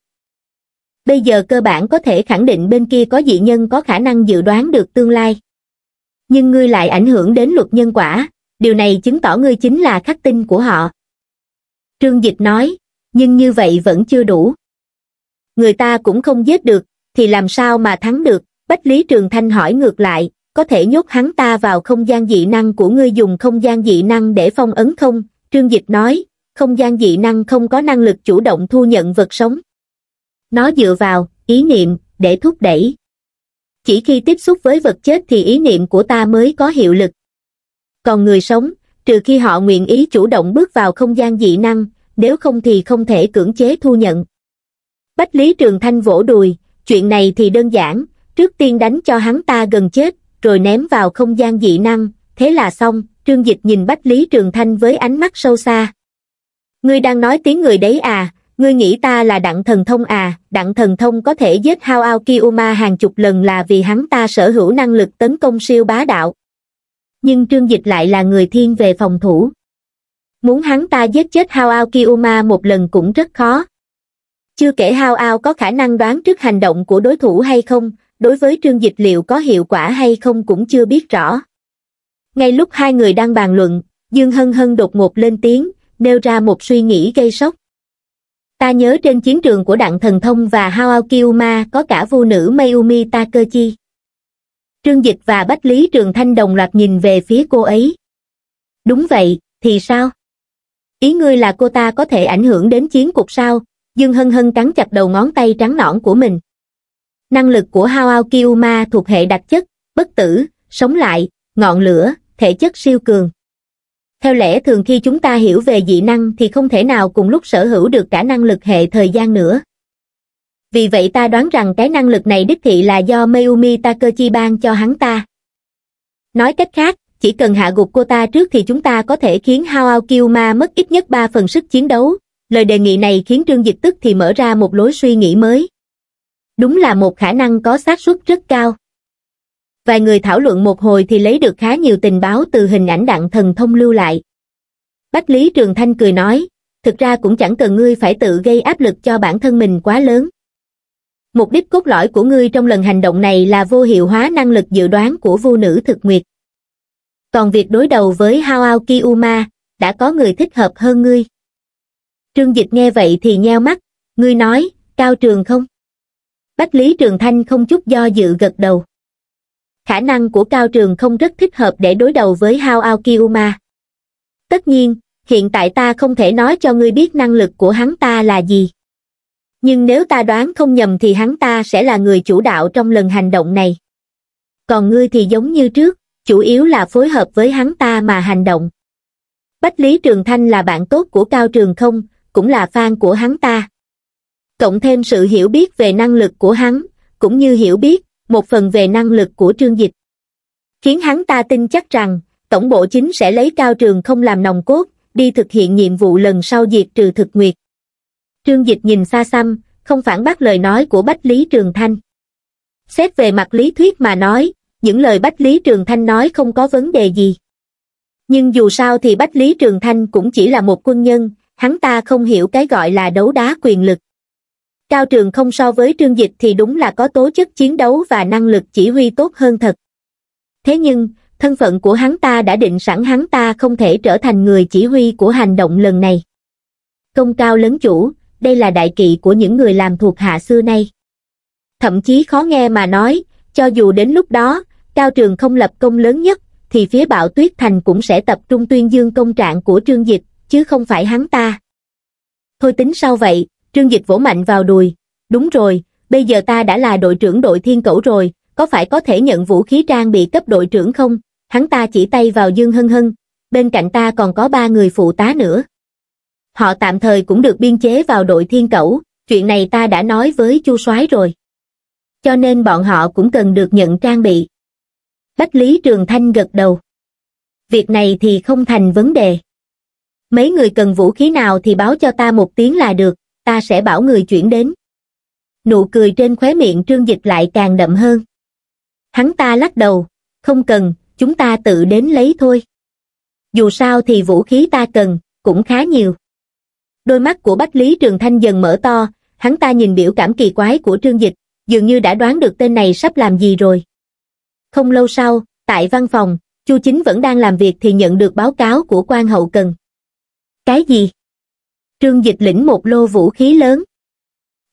Speaker 1: bây giờ cơ bản có thể khẳng định bên kia có dị nhân có khả năng dự đoán được tương lai. Nhưng ngươi lại ảnh hưởng đến luật nhân quả, điều này chứng tỏ ngươi chính là khắc tinh của họ. Trương Dịch nói, nhưng như vậy vẫn chưa đủ. Người ta cũng không giết được, thì làm sao mà thắng được, Bách Lý Trường Thanh hỏi ngược lại, có thể nhốt hắn ta vào không gian dị năng của ngươi dùng không gian dị năng để phong ấn không? Trương Dịch nói, không gian dị năng không có năng lực chủ động thu nhận vật sống. Nó dựa vào, ý niệm, để thúc đẩy. Chỉ khi tiếp xúc với vật chết thì ý niệm của ta mới có hiệu lực. Còn người sống, trừ khi họ nguyện ý chủ động bước vào không gian dị năng, nếu không thì không thể cưỡng chế thu nhận. Bách Lý Trường Thanh vỗ đùi, chuyện này thì đơn giản, trước tiên đánh cho hắn ta gần chết, rồi ném vào không gian dị năng, thế là xong, Trương Dịch nhìn Bách Lý Trường Thanh với ánh mắt sâu xa. Ngươi đang nói tiếng người đấy à, ngươi nghĩ ta là đặng thần thông à đặng thần thông có thể giết hao ao kiuma hàng chục lần là vì hắn ta sở hữu năng lực tấn công siêu bá đạo nhưng trương dịch lại là người thiên về phòng thủ muốn hắn ta giết chết hao ao kiuma một lần cũng rất khó chưa kể hao ao có khả năng đoán trước hành động của đối thủ hay không đối với trương dịch liệu có hiệu quả hay không cũng chưa biết rõ ngay lúc hai người đang bàn luận dương hân hân đột ngột lên tiếng nêu ra một suy nghĩ gây sốc ta nhớ trên chiến trường của đặng thần thông và haokiuma có cả vu nữ mayumi takechi trương dịch và bách lý trường thanh đồng loạt nhìn về phía cô ấy đúng vậy thì sao ý ngươi là cô ta có thể ảnh hưởng đến chiến cuộc sao dương hân hân cắn chặt đầu ngón tay trắng nõn của mình năng lực của haokiuma thuộc hệ đặc chất bất tử sống lại ngọn lửa thể chất siêu cường theo lẽ thường khi chúng ta hiểu về dị năng thì không thể nào cùng lúc sở hữu được cả năng lực hệ thời gian nữa vì vậy ta đoán rằng cái năng lực này đích thị là do Meumi Takachi ban cho hắn ta. Nói cách khác, chỉ cần hạ gục cô ta trước thì chúng ta có thể khiến Hao Kyuma mất ít nhất 3 phần sức chiến đấu. Lời đề nghị này khiến Trương Dịch tức thì mở ra một lối suy nghĩ mới. Đúng là một khả năng có xác suất rất cao vài người thảo luận một hồi thì lấy được khá nhiều tình báo từ hình ảnh đạn thần thông lưu lại. Bách Lý Trường Thanh cười nói, thực ra cũng chẳng cần ngươi phải tự gây áp lực cho bản thân mình quá lớn. Mục đích cốt lõi của ngươi trong lần hành động này là vô hiệu hóa năng lực dự đoán của vu nữ thực nguyệt. Còn việc đối đầu với Hao Kiyuma, đã có người thích hợp hơn ngươi. Trương Dịch nghe vậy thì nheo mắt, ngươi nói, cao trường không? Bách Lý Trường Thanh không chút do dự gật đầu khả năng của cao trường không rất thích hợp để đối đầu với hao aokiyama tất nhiên hiện tại ta không thể nói cho ngươi biết năng lực của hắn ta là gì nhưng nếu ta đoán không nhầm thì hắn ta sẽ là người chủ đạo trong lần hành động này còn ngươi thì giống như trước chủ yếu là phối hợp với hắn ta mà hành động bách lý trường thanh là bạn tốt của cao trường không cũng là fan của hắn ta cộng thêm sự hiểu biết về năng lực của hắn cũng như hiểu biết một phần về năng lực của trương dịch. Khiến hắn ta tin chắc rằng, tổng bộ chính sẽ lấy cao trường không làm nòng cốt, đi thực hiện nhiệm vụ lần sau diệt trừ thực nguyệt. Trương dịch nhìn xa xăm, không phản bác lời nói của Bách Lý Trường Thanh. Xét về mặt lý thuyết mà nói, những lời Bách Lý Trường Thanh nói không có vấn đề gì. Nhưng dù sao thì Bách Lý Trường Thanh cũng chỉ là một quân nhân, hắn ta không hiểu cái gọi là đấu đá quyền lực. Cao Trường không so với Trương Dịch thì đúng là có tố chất chiến đấu và năng lực chỉ huy tốt hơn thật. Thế nhưng, thân phận của hắn ta đã định sẵn hắn ta không thể trở thành người chỉ huy của hành động lần này. Công cao lớn chủ, đây là đại kỵ của những người làm thuộc hạ xưa nay. Thậm chí khó nghe mà nói, cho dù đến lúc đó, Cao Trường không lập công lớn nhất, thì phía bạo tuyết thành cũng sẽ tập trung tuyên dương công trạng của Trương Dịch, chứ không phải hắn ta. Thôi tính sau vậy, Trương Dịch vỗ mạnh vào đùi. Đúng rồi, bây giờ ta đã là đội trưởng đội thiên cẩu rồi, có phải có thể nhận vũ khí trang bị cấp đội trưởng không? Hắn ta chỉ tay vào Dương Hân Hân. Bên cạnh ta còn có ba người phụ tá nữa. Họ tạm thời cũng được biên chế vào đội thiên cẩu, chuyện này ta đã nói với chu soái rồi. Cho nên bọn họ cũng cần được nhận trang bị. Bách Lý Trường Thanh gật đầu. Việc này thì không thành vấn đề. Mấy người cần vũ khí nào thì báo cho ta một tiếng là được, ta sẽ bảo người chuyển đến nụ cười trên khóe miệng trương dịch lại càng đậm hơn hắn ta lắc đầu không cần chúng ta tự đến lấy thôi dù sao thì vũ khí ta cần cũng khá nhiều đôi mắt của bách lý trường thanh dần mở to hắn ta nhìn biểu cảm kỳ quái của trương dịch dường như đã đoán được tên này sắp làm gì rồi không lâu sau tại văn phòng chu chính vẫn đang làm việc thì nhận được báo cáo của quan hậu cần cái gì trương dịch lĩnh một lô vũ khí lớn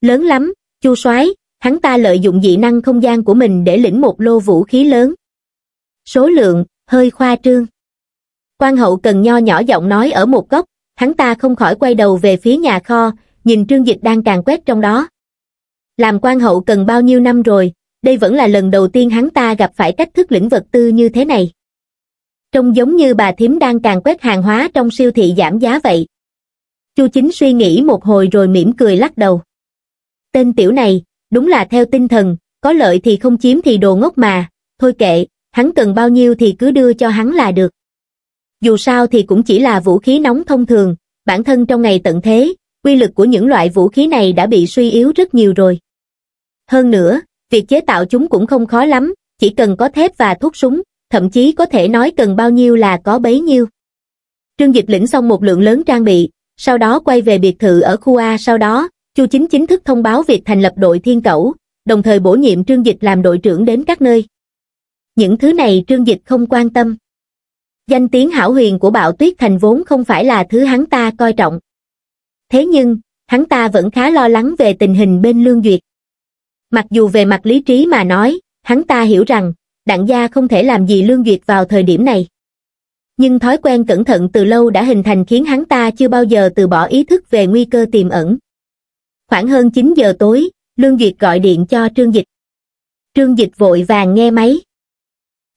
Speaker 1: lớn lắm chu soái hắn ta lợi dụng dị năng không gian của mình để lĩnh một lô vũ khí lớn số lượng hơi khoa trương quan hậu cần nho nhỏ giọng nói ở một góc hắn ta không khỏi quay đầu về phía nhà kho nhìn trương dịch đang càng quét trong đó làm quan hậu cần bao nhiêu năm rồi đây vẫn là lần đầu tiên hắn ta gặp phải cách thức lĩnh vật tư như thế này trông giống như bà thím đang càng quét hàng hóa trong siêu thị giảm giá vậy Chu Chính suy nghĩ một hồi rồi mỉm cười lắc đầu. Tên tiểu này, đúng là theo tinh thần, có lợi thì không chiếm thì đồ ngốc mà, thôi kệ, hắn cần bao nhiêu thì cứ đưa cho hắn là được. Dù sao thì cũng chỉ là vũ khí nóng thông thường, bản thân trong ngày tận thế, quy lực của những loại vũ khí này đã bị suy yếu rất nhiều rồi. Hơn nữa, việc chế tạo chúng cũng không khó lắm, chỉ cần có thép và thuốc súng, thậm chí có thể nói cần bao nhiêu là có bấy nhiêu. Trương Dịch lĩnh xong một lượng lớn trang bị, sau đó quay về biệt thự ở khu A sau đó, Chu Chính chính thức thông báo việc thành lập đội Thiên Cẩu, đồng thời bổ nhiệm Trương Dịch làm đội trưởng đến các nơi. Những thứ này Trương Dịch không quan tâm. Danh tiếng hảo huyền của Bạo Tuyết Thành vốn không phải là thứ hắn ta coi trọng. Thế nhưng, hắn ta vẫn khá lo lắng về tình hình bên Lương Duyệt. Mặc dù về mặt lý trí mà nói, hắn ta hiểu rằng, đặng gia không thể làm gì Lương Duyệt vào thời điểm này nhưng thói quen cẩn thận từ lâu đã hình thành khiến hắn ta chưa bao giờ từ bỏ ý thức về nguy cơ tiềm ẩn. Khoảng hơn 9 giờ tối, Lương Duyệt gọi điện cho Trương Dịch. Trương Dịch vội vàng nghe máy.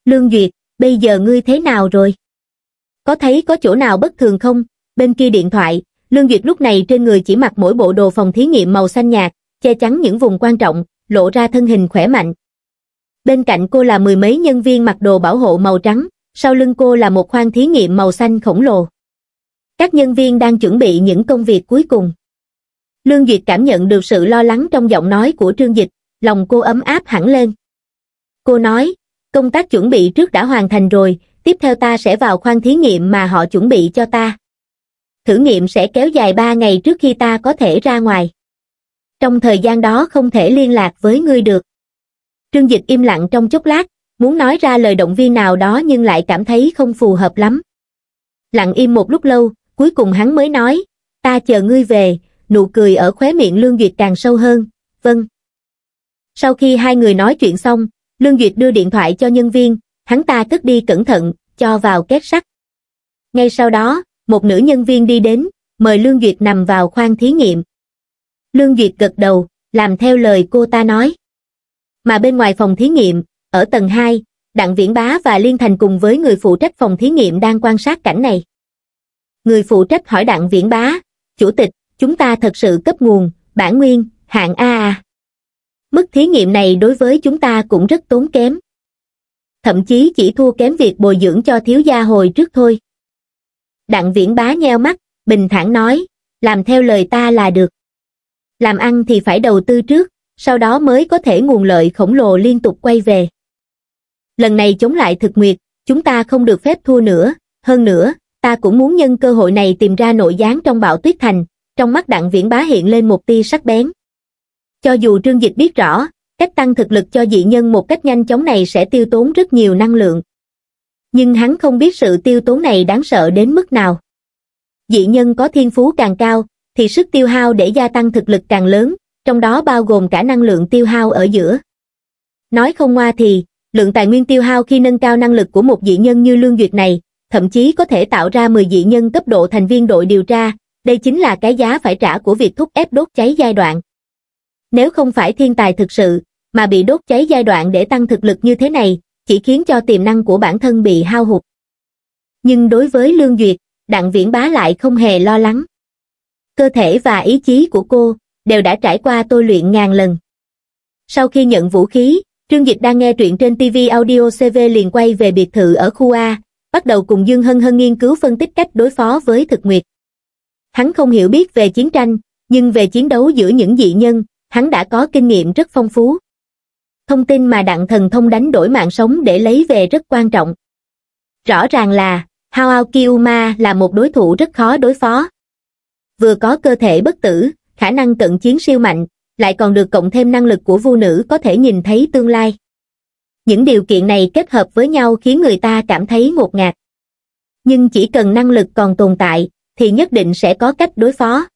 Speaker 1: Lương Duyệt, bây giờ ngươi thế nào rồi? Có thấy có chỗ nào bất thường không? Bên kia điện thoại, Lương Duyệt lúc này trên người chỉ mặc mỗi bộ đồ phòng thí nghiệm màu xanh nhạt, che chắn những vùng quan trọng, lộ ra thân hình khỏe mạnh. Bên cạnh cô là mười mấy nhân viên mặc đồ bảo hộ màu trắng, sau lưng cô là một khoang thí nghiệm màu xanh khổng lồ. Các nhân viên đang chuẩn bị những công việc cuối cùng. Lương Duyệt cảm nhận được sự lo lắng trong giọng nói của Trương Dịch, lòng cô ấm áp hẳn lên. Cô nói, công tác chuẩn bị trước đã hoàn thành rồi, tiếp theo ta sẽ vào khoang thí nghiệm mà họ chuẩn bị cho ta. Thử nghiệm sẽ kéo dài 3 ngày trước khi ta có thể ra ngoài. Trong thời gian đó không thể liên lạc với ngươi được. Trương Dịch im lặng trong chốc lát, muốn nói ra lời động viên nào đó nhưng lại cảm thấy không phù hợp lắm. Lặng im một lúc lâu, cuối cùng hắn mới nói, ta chờ ngươi về, nụ cười ở khóe miệng Lương Duyệt càng sâu hơn, vâng. Sau khi hai người nói chuyện xong, Lương Duyệt đưa điện thoại cho nhân viên, hắn ta cất đi cẩn thận, cho vào két sắt. Ngay sau đó, một nữ nhân viên đi đến, mời Lương Duyệt nằm vào khoang thí nghiệm. Lương Duyệt gật đầu, làm theo lời cô ta nói. Mà bên ngoài phòng thí nghiệm, ở tầng hai đặng viễn bá và liên thành cùng với người phụ trách phòng thí nghiệm đang quan sát cảnh này người phụ trách hỏi đặng viễn bá chủ tịch chúng ta thật sự cấp nguồn bản nguyên hạng a a à? mức thí nghiệm này đối với chúng ta cũng rất tốn kém thậm chí chỉ thua kém việc bồi dưỡng cho thiếu gia hồi trước thôi đặng viễn bá nheo mắt bình thản nói làm theo lời ta là được làm ăn thì phải đầu tư trước sau đó mới có thể nguồn lợi khổng lồ liên tục quay về lần này chống lại thực nguyệt, chúng ta không được phép thua nữa, hơn nữa, ta cũng muốn nhân cơ hội này tìm ra nội gián trong bão tuyết thành, trong mắt đặng viễn bá hiện lên một tia sắc bén. Cho dù trương dịch biết rõ, cách tăng thực lực cho dị nhân một cách nhanh chóng này sẽ tiêu tốn rất nhiều năng lượng. Nhưng hắn không biết sự tiêu tốn này đáng sợ đến mức nào. Dị nhân có thiên phú càng cao, thì sức tiêu hao để gia tăng thực lực càng lớn, trong đó bao gồm cả năng lượng tiêu hao ở giữa. Nói không ngoa thì, lượng tài nguyên tiêu hao khi nâng cao năng lực của một dị nhân như Lương Duyệt này, thậm chí có thể tạo ra 10 dị nhân cấp độ thành viên đội điều tra, đây chính là cái giá phải trả của việc thúc ép đốt cháy giai đoạn. Nếu không phải thiên tài thực sự, mà bị đốt cháy giai đoạn để tăng thực lực như thế này, chỉ khiến cho tiềm năng của bản thân bị hao hụt. Nhưng đối với Lương Duyệt, Đặng Viễn Bá lại không hề lo lắng. Cơ thể và ý chí của cô đều đã trải qua tôi luyện ngàn lần. Sau khi nhận vũ khí, Trương Dịch đang nghe truyện trên TV Audio CV liền quay về biệt thự ở khu A, bắt đầu cùng Dương Hân Hân nghiên cứu phân tích cách đối phó với thực nguyệt. Hắn không hiểu biết về chiến tranh, nhưng về chiến đấu giữa những dị nhân, hắn đã có kinh nghiệm rất phong phú. Thông tin mà đặng thần thông đánh đổi mạng sống để lấy về rất quan trọng. Rõ ràng là, Hao Kiyuma là một đối thủ rất khó đối phó. Vừa có cơ thể bất tử, khả năng cận chiến siêu mạnh, lại còn được cộng thêm năng lực của vu nữ có thể nhìn thấy tương lai. Những điều kiện này kết hợp với nhau khiến người ta cảm thấy ngột ngạt. Nhưng chỉ cần năng lực còn tồn tại, thì nhất định sẽ có cách đối phó.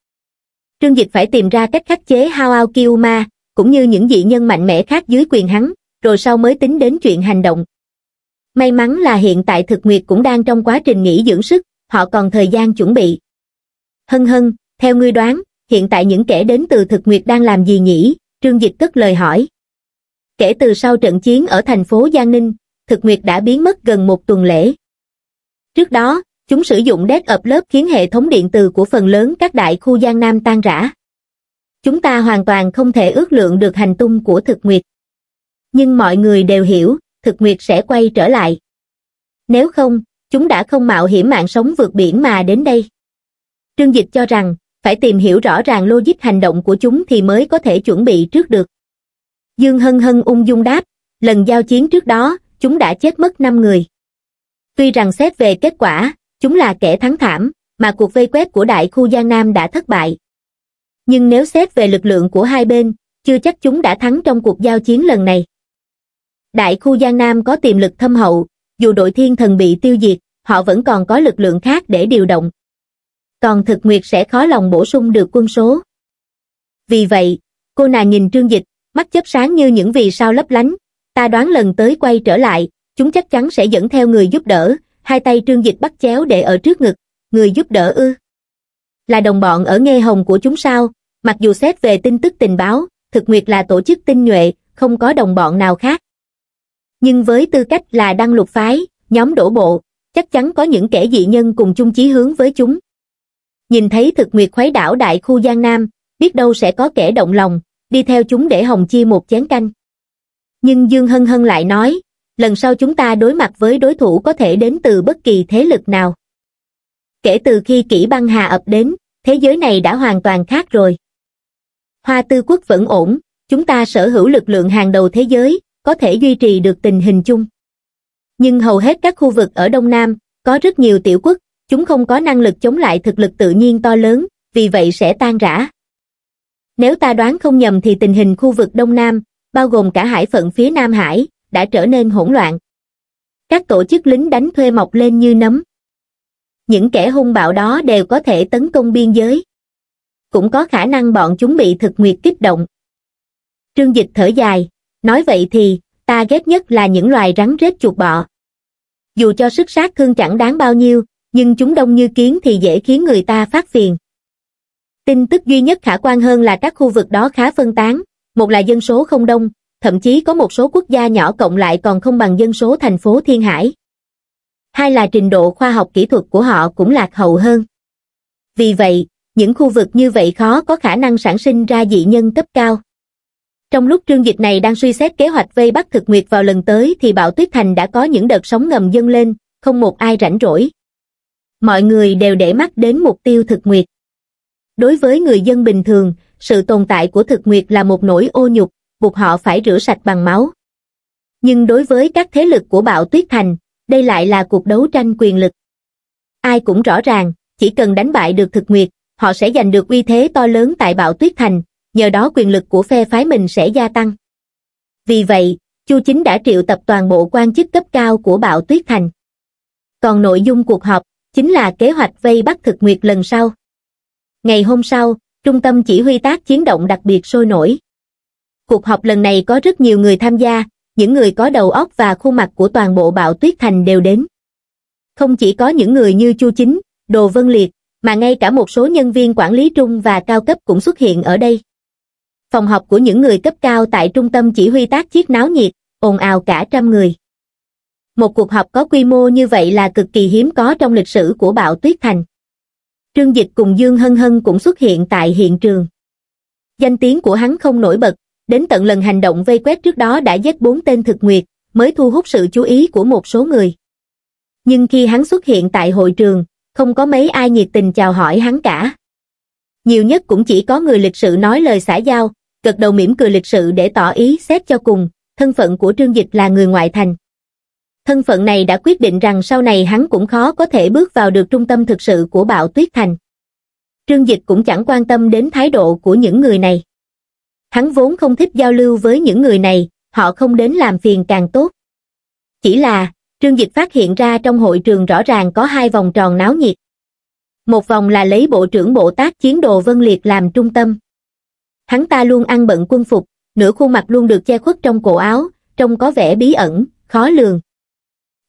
Speaker 1: Trương Dịch phải tìm ra cách khắc chế Hao Ao Kiyuma, cũng như những dị nhân mạnh mẽ khác dưới quyền hắn, rồi sau mới tính đến chuyện hành động. May mắn là hiện tại thực nguyệt cũng đang trong quá trình nghỉ dưỡng sức, họ còn thời gian chuẩn bị. Hân hân, theo ngươi đoán, hiện tại những kẻ đến từ thực nguyệt đang làm gì nhỉ? Trương Dịch cất lời hỏi. Kể từ sau trận chiến ở thành phố Giang Ninh, thực nguyệt đã biến mất gần một tuần lễ. Trước đó, chúng sử dụng đét ập lớp khiến hệ thống điện từ của phần lớn các đại khu Giang Nam tan rã. Chúng ta hoàn toàn không thể ước lượng được hành tung của thực nguyệt. Nhưng mọi người đều hiểu, thực nguyệt sẽ quay trở lại. Nếu không, chúng đã không mạo hiểm mạng sống vượt biển mà đến đây. Trương Dịch cho rằng, phải tìm hiểu rõ ràng logic hành động của chúng thì mới có thể chuẩn bị trước được. Dương Hân Hân ung dung đáp, lần giao chiến trước đó, chúng đã chết mất 5 người. Tuy rằng xét về kết quả, chúng là kẻ thắng thảm, mà cuộc vây quét của đại khu Giang Nam đã thất bại. Nhưng nếu xét về lực lượng của hai bên, chưa chắc chúng đã thắng trong cuộc giao chiến lần này. Đại khu Giang Nam có tiềm lực thâm hậu, dù đội thiên thần bị tiêu diệt, họ vẫn còn có lực lượng khác để điều động còn thực nguyệt sẽ khó lòng bổ sung được quân số. Vì vậy, cô nàng nhìn trương dịch, mắt chớp sáng như những vì sao lấp lánh, ta đoán lần tới quay trở lại, chúng chắc chắn sẽ dẫn theo người giúp đỡ, hai tay trương dịch bắt chéo để ở trước ngực, người giúp đỡ ư. Là đồng bọn ở nghe hồng của chúng sao, mặc dù xét về tin tức tình báo, thực nguyệt là tổ chức tinh nhuệ, không có đồng bọn nào khác. Nhưng với tư cách là đăng lục phái, nhóm đổ bộ, chắc chắn có những kẻ dị nhân cùng chung chí hướng với chúng, nhìn thấy thực nguyệt khuấy đảo đại khu Giang Nam, biết đâu sẽ có kẻ động lòng, đi theo chúng để Hồng Chi một chén canh. Nhưng Dương Hân Hân lại nói, lần sau chúng ta đối mặt với đối thủ có thể đến từ bất kỳ thế lực nào. Kể từ khi kỷ băng hà ập đến, thế giới này đã hoàn toàn khác rồi. Hoa tư quốc vẫn ổn, chúng ta sở hữu lực lượng hàng đầu thế giới, có thể duy trì được tình hình chung. Nhưng hầu hết các khu vực ở Đông Nam, có rất nhiều tiểu quốc, chúng không có năng lực chống lại thực lực tự nhiên to lớn vì vậy sẽ tan rã nếu ta đoán không nhầm thì tình hình khu vực đông nam bao gồm cả hải phận phía nam hải đã trở nên hỗn loạn các tổ chức lính đánh thuê mọc lên như nấm những kẻ hung bạo đó đều có thể tấn công biên giới cũng có khả năng bọn chúng bị thực nguyệt kích động trương dịch thở dài nói vậy thì ta ghét nhất là những loài rắn rết chuột bọ dù cho sức sát thương chẳng đáng bao nhiêu nhưng chúng đông như kiến thì dễ khiến người ta phát phiền. Tin tức duy nhất khả quan hơn là các khu vực đó khá phân tán, một là dân số không đông, thậm chí có một số quốc gia nhỏ cộng lại còn không bằng dân số thành phố Thiên Hải. Hai là trình độ khoa học kỹ thuật của họ cũng lạc hậu hơn. Vì vậy, những khu vực như vậy khó có khả năng sản sinh ra dị nhân cấp cao. Trong lúc trương dịch này đang suy xét kế hoạch vây bắt thực nguyệt vào lần tới thì bão tuyết thành đã có những đợt sóng ngầm dâng lên, không một ai rảnh rỗi, mọi người đều để mắt đến mục tiêu thực nguyệt. Đối với người dân bình thường, sự tồn tại của thực nguyệt là một nỗi ô nhục, buộc họ phải rửa sạch bằng máu. Nhưng đối với các thế lực của bạo tuyết thành, đây lại là cuộc đấu tranh quyền lực. Ai cũng rõ ràng, chỉ cần đánh bại được thực nguyệt, họ sẽ giành được uy thế to lớn tại bạo tuyết thành, nhờ đó quyền lực của phe phái mình sẽ gia tăng. Vì vậy, Chu Chính đã triệu tập toàn bộ quan chức cấp cao của bạo tuyết thành. Còn nội dung cuộc họp, chính là kế hoạch vây bắt thực nguyệt lần sau. Ngày hôm sau, trung tâm chỉ huy tác chiến động đặc biệt sôi nổi. Cuộc họp lần này có rất nhiều người tham gia, những người có đầu óc và khuôn mặt của toàn bộ bạo tuyết thành đều đến. Không chỉ có những người như Chu Chính, Đồ Vân Liệt, mà ngay cả một số nhân viên quản lý trung và cao cấp cũng xuất hiện ở đây. Phòng họp của những người cấp cao tại trung tâm chỉ huy tác chiếc náo nhiệt, ồn ào cả trăm người một cuộc họp có quy mô như vậy là cực kỳ hiếm có trong lịch sử của bạo tuyết thành. Trương Dịch cùng Dương Hân Hân cũng xuất hiện tại hiện trường. Danh tiếng của hắn không nổi bật, đến tận lần hành động vây quét trước đó đã giết bốn tên thực nguyệt, mới thu hút sự chú ý của một số người. Nhưng khi hắn xuất hiện tại hội trường, không có mấy ai nhiệt tình chào hỏi hắn cả. Nhiều nhất cũng chỉ có người lịch sự nói lời xã giao, gật đầu mỉm cười lịch sự để tỏ ý xét cho cùng, thân phận của Trương Dịch là người ngoại thành thân phận này đã quyết định rằng sau này hắn cũng khó có thể bước vào được trung tâm thực sự của bạo tuyết thành. Trương Dịch cũng chẳng quan tâm đến thái độ của những người này. Hắn vốn không thích giao lưu với những người này, họ không đến làm phiền càng tốt. Chỉ là, Trương Dịch phát hiện ra trong hội trường rõ ràng có hai vòng tròn náo nhiệt. Một vòng là lấy Bộ trưởng Bộ Tác Chiến Đồ Vân Liệt làm trung tâm. Hắn ta luôn ăn bận quân phục, nửa khuôn mặt luôn được che khuất trong cổ áo, trông có vẻ bí ẩn, khó lường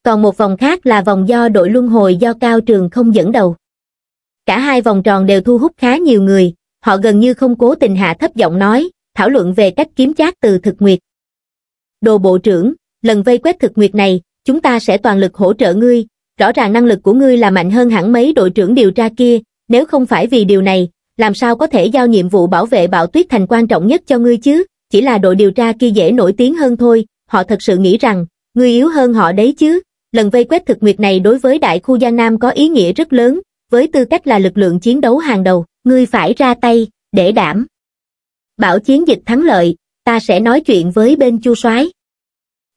Speaker 1: còn một vòng khác là vòng do đội luân hồi do Cao Trường không dẫn đầu. Cả hai vòng tròn đều thu hút khá nhiều người, họ gần như không cố tình hạ thấp giọng nói, thảo luận về cách kiếm chát từ thực nguyệt. Đồ bộ trưởng, lần vây quét thực nguyệt này, chúng ta sẽ toàn lực hỗ trợ ngươi, rõ ràng năng lực của ngươi là mạnh hơn hẳn mấy đội trưởng điều tra kia, nếu không phải vì điều này, làm sao có thể giao nhiệm vụ bảo vệ bạo tuyết thành quan trọng nhất cho ngươi chứ, chỉ là đội điều tra kia dễ nổi tiếng hơn thôi, họ thật sự nghĩ rằng, ngươi yếu hơn họ đấy chứ, lần vây quét thực nguyệt này đối với đại khu Giang Nam có ý nghĩa rất lớn, với tư cách là lực lượng chiến đấu hàng đầu, ngươi phải ra tay, để đảm. Bảo chiến dịch thắng lợi, ta sẽ nói chuyện với bên chu soái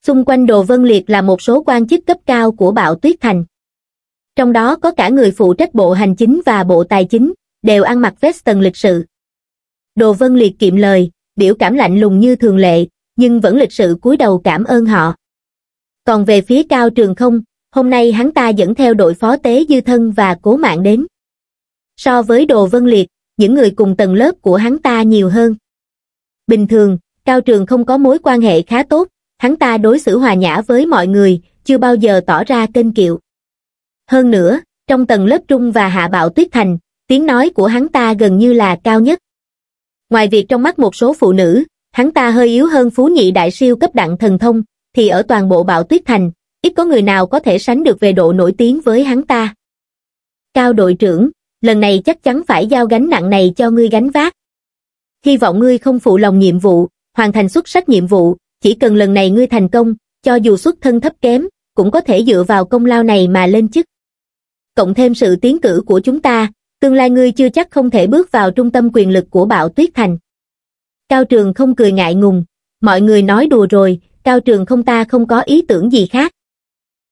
Speaker 1: Xung quanh Đồ Vân Liệt là một số quan chức cấp cao của Bạo Tuyết Thành. Trong đó có cả người phụ trách bộ hành chính và bộ tài chính, đều ăn mặc vest tần lịch sự. Đồ Vân Liệt kiệm lời, biểu cảm lạnh lùng như thường lệ, nhưng vẫn lịch sự cúi đầu cảm ơn họ. Còn về phía cao trường không, hôm nay hắn ta dẫn theo đội phó tế dư thân và cố mạng đến. So với đồ vân liệt, những người cùng tầng lớp của hắn ta nhiều hơn. Bình thường, cao trường không có mối quan hệ khá tốt, hắn ta đối xử hòa nhã với mọi người, chưa bao giờ tỏ ra kênh kiệu. Hơn nữa, trong tầng lớp trung và hạ bạo tuyết thành, tiếng nói của hắn ta gần như là cao nhất. Ngoài việc trong mắt một số phụ nữ, hắn ta hơi yếu hơn phú nhị đại siêu cấp đặng thần thông, thì ở toàn bộ bạo tuyết thành, ít có người nào có thể sánh được về độ nổi tiếng với hắn ta. Cao đội trưởng, lần này chắc chắn phải giao gánh nặng này cho ngươi gánh vác. Hy vọng ngươi không phụ lòng nhiệm vụ, hoàn thành xuất sắc nhiệm vụ, chỉ cần lần này ngươi thành công, cho dù xuất thân thấp kém, cũng có thể dựa vào công lao này mà lên chức. Cộng thêm sự tiến cử của chúng ta, tương lai ngươi chưa chắc không thể bước vào trung tâm quyền lực của bạo tuyết thành. Cao Trường không cười ngại ngùng, mọi người nói đùa rồi, cao trường không ta không có ý tưởng gì khác.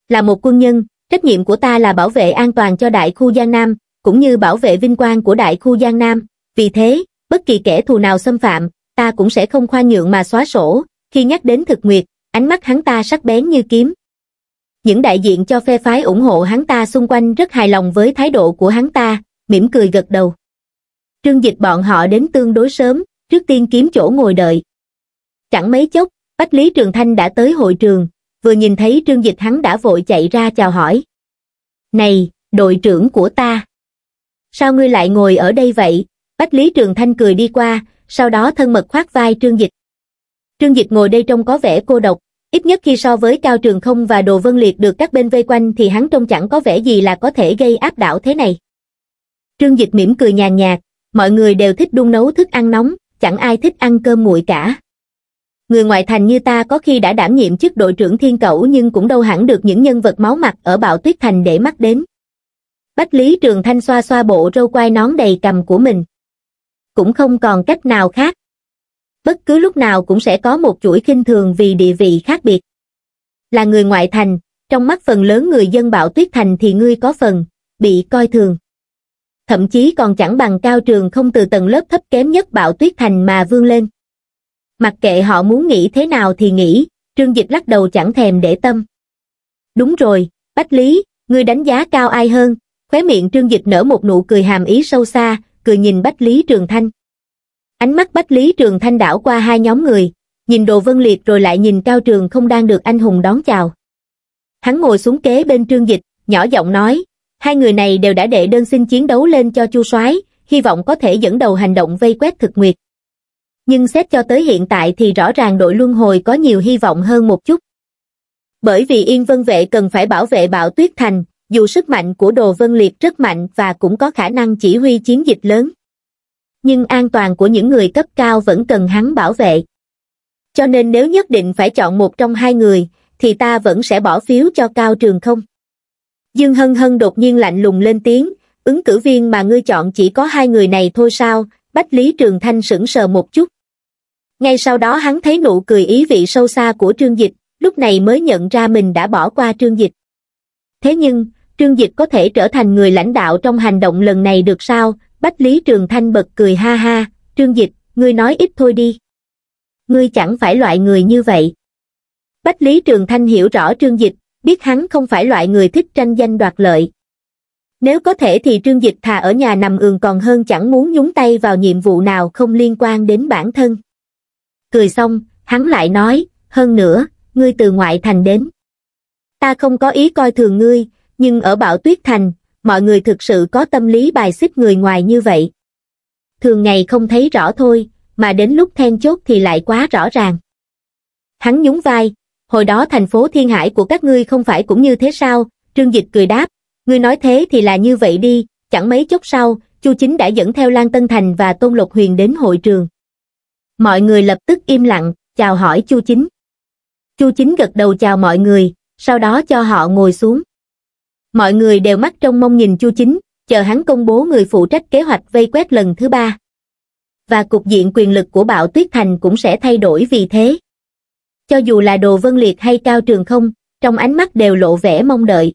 Speaker 1: Là một quân nhân, trách nhiệm của ta là bảo vệ an toàn cho đại khu Giang Nam, cũng như bảo vệ vinh quang của đại khu Giang Nam. Vì thế, bất kỳ kẻ thù nào xâm phạm, ta cũng sẽ không khoan nhượng mà xóa sổ. Khi nhắc đến thực nguyệt, ánh mắt hắn ta sắc bén như kiếm. Những đại diện cho phe phái ủng hộ hắn ta xung quanh rất hài lòng với thái độ của hắn ta, mỉm cười gật đầu. Trương dịch bọn họ đến tương đối sớm, trước tiên kiếm chỗ ngồi đợi. Chẳng mấy chốc, Bách Lý Trường Thanh đã tới hội trường, vừa nhìn thấy Trương Dịch hắn đã vội chạy ra chào hỏi. Này, đội trưởng của ta! Sao ngươi lại ngồi ở đây vậy? Bách Lý Trường Thanh cười đi qua, sau đó thân mật khoát vai Trương Dịch. Trương Dịch ngồi đây trông có vẻ cô độc, ít nhất khi so với Cao Trường Không và Đồ Vân Liệt được các bên vây quanh thì hắn trông chẳng có vẻ gì là có thể gây áp đảo thế này. Trương Dịch mỉm cười nhàn nhạt, mọi người đều thích đun nấu thức ăn nóng, chẳng ai thích ăn cơm nguội cả người ngoại thành như ta có khi đã đảm nhiệm chức đội trưởng thiên cẩu nhưng cũng đâu hẳn được những nhân vật máu mặt ở bạo tuyết thành để mắt đến bách lý trường thanh xoa xoa bộ râu quai nón đầy cầm của mình cũng không còn cách nào khác bất cứ lúc nào cũng sẽ có một chuỗi khinh thường vì địa vị khác biệt là người ngoại thành trong mắt phần lớn người dân bạo tuyết thành thì ngươi có phần bị coi thường thậm chí còn chẳng bằng cao trường không từ tầng lớp thấp kém nhất bạo tuyết thành mà vươn lên mặc kệ họ muốn nghĩ thế nào thì nghĩ trương dịch lắc đầu chẳng thèm để tâm đúng rồi bách lý ngươi đánh giá cao ai hơn khóe miệng trương dịch nở một nụ cười hàm ý sâu xa cười nhìn bách lý trường thanh ánh mắt bách lý trường thanh đảo qua hai nhóm người nhìn đồ vân liệt rồi lại nhìn cao trường không đang được anh hùng đón chào hắn ngồi xuống kế bên trương dịch nhỏ giọng nói hai người này đều đã đệ đơn xin chiến đấu lên cho chu soái hy vọng có thể dẫn đầu hành động vây quét thực nguyệt nhưng xét cho tới hiện tại thì rõ ràng đội luân hồi có nhiều hy vọng hơn một chút. Bởi vì Yên Vân Vệ cần phải bảo vệ bảo tuyết thành, dù sức mạnh của Đồ Vân Liệt rất mạnh và cũng có khả năng chỉ huy chiến dịch lớn. Nhưng an toàn của những người cấp cao vẫn cần hắn bảo vệ. Cho nên nếu nhất định phải chọn một trong hai người, thì ta vẫn sẽ bỏ phiếu cho Cao Trường không. Dương Hân Hân đột nhiên lạnh lùng lên tiếng, ứng cử viên mà ngươi chọn chỉ có hai người này thôi sao, Bách Lý Trường Thanh sững sờ một chút. Ngay sau đó hắn thấy nụ cười ý vị sâu xa của trương dịch, lúc này mới nhận ra mình đã bỏ qua trương dịch. Thế nhưng, trương dịch có thể trở thành người lãnh đạo trong hành động lần này được sao? Bách Lý Trường Thanh bật cười ha ha, trương dịch, ngươi nói ít thôi đi. Ngươi chẳng phải loại người như vậy. Bách Lý Trường Thanh hiểu rõ trương dịch, biết hắn không phải loại người thích tranh danh đoạt lợi. Nếu có thể thì trương dịch thà ở nhà nằm ường còn hơn chẳng muốn nhúng tay vào nhiệm vụ nào không liên quan đến bản thân cười xong, hắn lại nói, hơn nữa, ngươi từ ngoại thành đến. Ta không có ý coi thường ngươi, nhưng ở Bảo tuyết thành, mọi người thực sự có tâm lý bài xích người ngoài như vậy. Thường ngày không thấy rõ thôi, mà đến lúc then chốt thì lại quá rõ ràng. Hắn nhún vai, hồi đó thành phố Thiên Hải của các ngươi không phải cũng như thế sao, Trương Dịch cười đáp, ngươi nói thế thì là như vậy đi, chẳng mấy chốc sau, Chu Chính đã dẫn theo Lan Tân Thành và Tôn Lộc Huyền đến hội trường. Mọi người lập tức im lặng, chào hỏi Chu Chính. Chu Chính gật đầu chào mọi người, sau đó cho họ ngồi xuống. Mọi người đều mắt trong mong nhìn Chu Chính, chờ hắn công bố người phụ trách kế hoạch vây quét lần thứ ba. Và cục diện quyền lực của bạo tuyết thành cũng sẽ thay đổi vì thế. Cho dù là đồ vân liệt hay cao trường không, trong ánh mắt đều lộ vẻ mong đợi.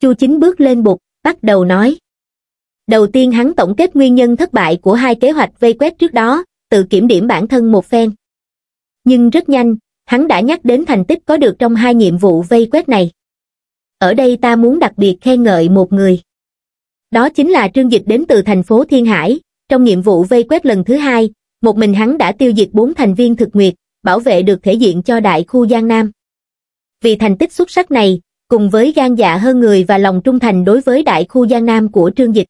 Speaker 1: Chu Chính bước lên bục, bắt đầu nói. Đầu tiên hắn tổng kết nguyên nhân thất bại của hai kế hoạch vây quét trước đó, tự kiểm điểm bản thân một phen. Nhưng rất nhanh, hắn đã nhắc đến thành tích có được trong hai nhiệm vụ vây quét này. Ở đây ta muốn đặc biệt khen ngợi một người. Đó chính là Trương Dịch đến từ thành phố Thiên Hải, trong nhiệm vụ vây quét lần thứ hai, một mình hắn đã tiêu diệt bốn thành viên thực nguyệt, bảo vệ được thể diện cho đại khu Giang Nam. Vì thành tích xuất sắc này, cùng với gan dạ hơn người và lòng trung thành đối với đại khu Giang Nam của Trương Dịch,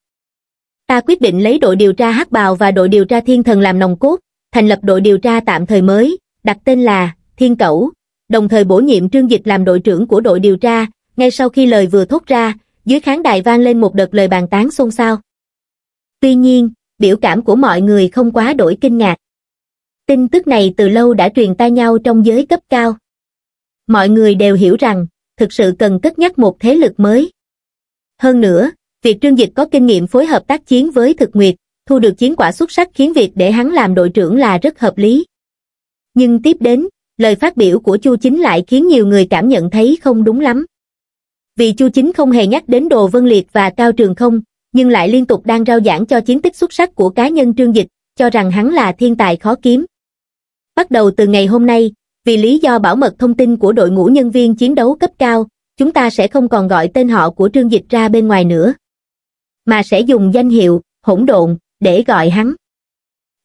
Speaker 1: ta quyết định lấy đội điều tra hắc bào và đội điều tra thiên thần làm nòng cốt thành lập đội điều tra tạm thời mới đặt tên là thiên cẩu đồng thời bổ nhiệm trương dịch làm đội trưởng của đội điều tra ngay sau khi lời vừa thốt ra dưới khán đài vang lên một đợt lời bàn tán xôn xao tuy nhiên biểu cảm của mọi người không quá đổi kinh ngạc tin tức này từ lâu đã truyền tai nhau trong giới cấp cao mọi người đều hiểu rằng thực sự cần cất nhắc một thế lực mới hơn nữa việc Trương Dịch có kinh nghiệm phối hợp tác chiến với thực nguyệt, thu được chiến quả xuất sắc khiến việc để hắn làm đội trưởng là rất hợp lý. Nhưng tiếp đến, lời phát biểu của Chu Chính lại khiến nhiều người cảm nhận thấy không đúng lắm. Vì Chu Chính không hề nhắc đến Đồ Vân Liệt và Cao Trường Không, nhưng lại liên tục đang rao giảng cho chiến tích xuất sắc của cá nhân Trương Dịch, cho rằng hắn là thiên tài khó kiếm. Bắt đầu từ ngày hôm nay, vì lý do bảo mật thông tin của đội ngũ nhân viên chiến đấu cấp cao, chúng ta sẽ không còn gọi tên họ của Trương Dịch ra bên ngoài nữa mà sẽ dùng danh hiệu hỗn độn để gọi hắn.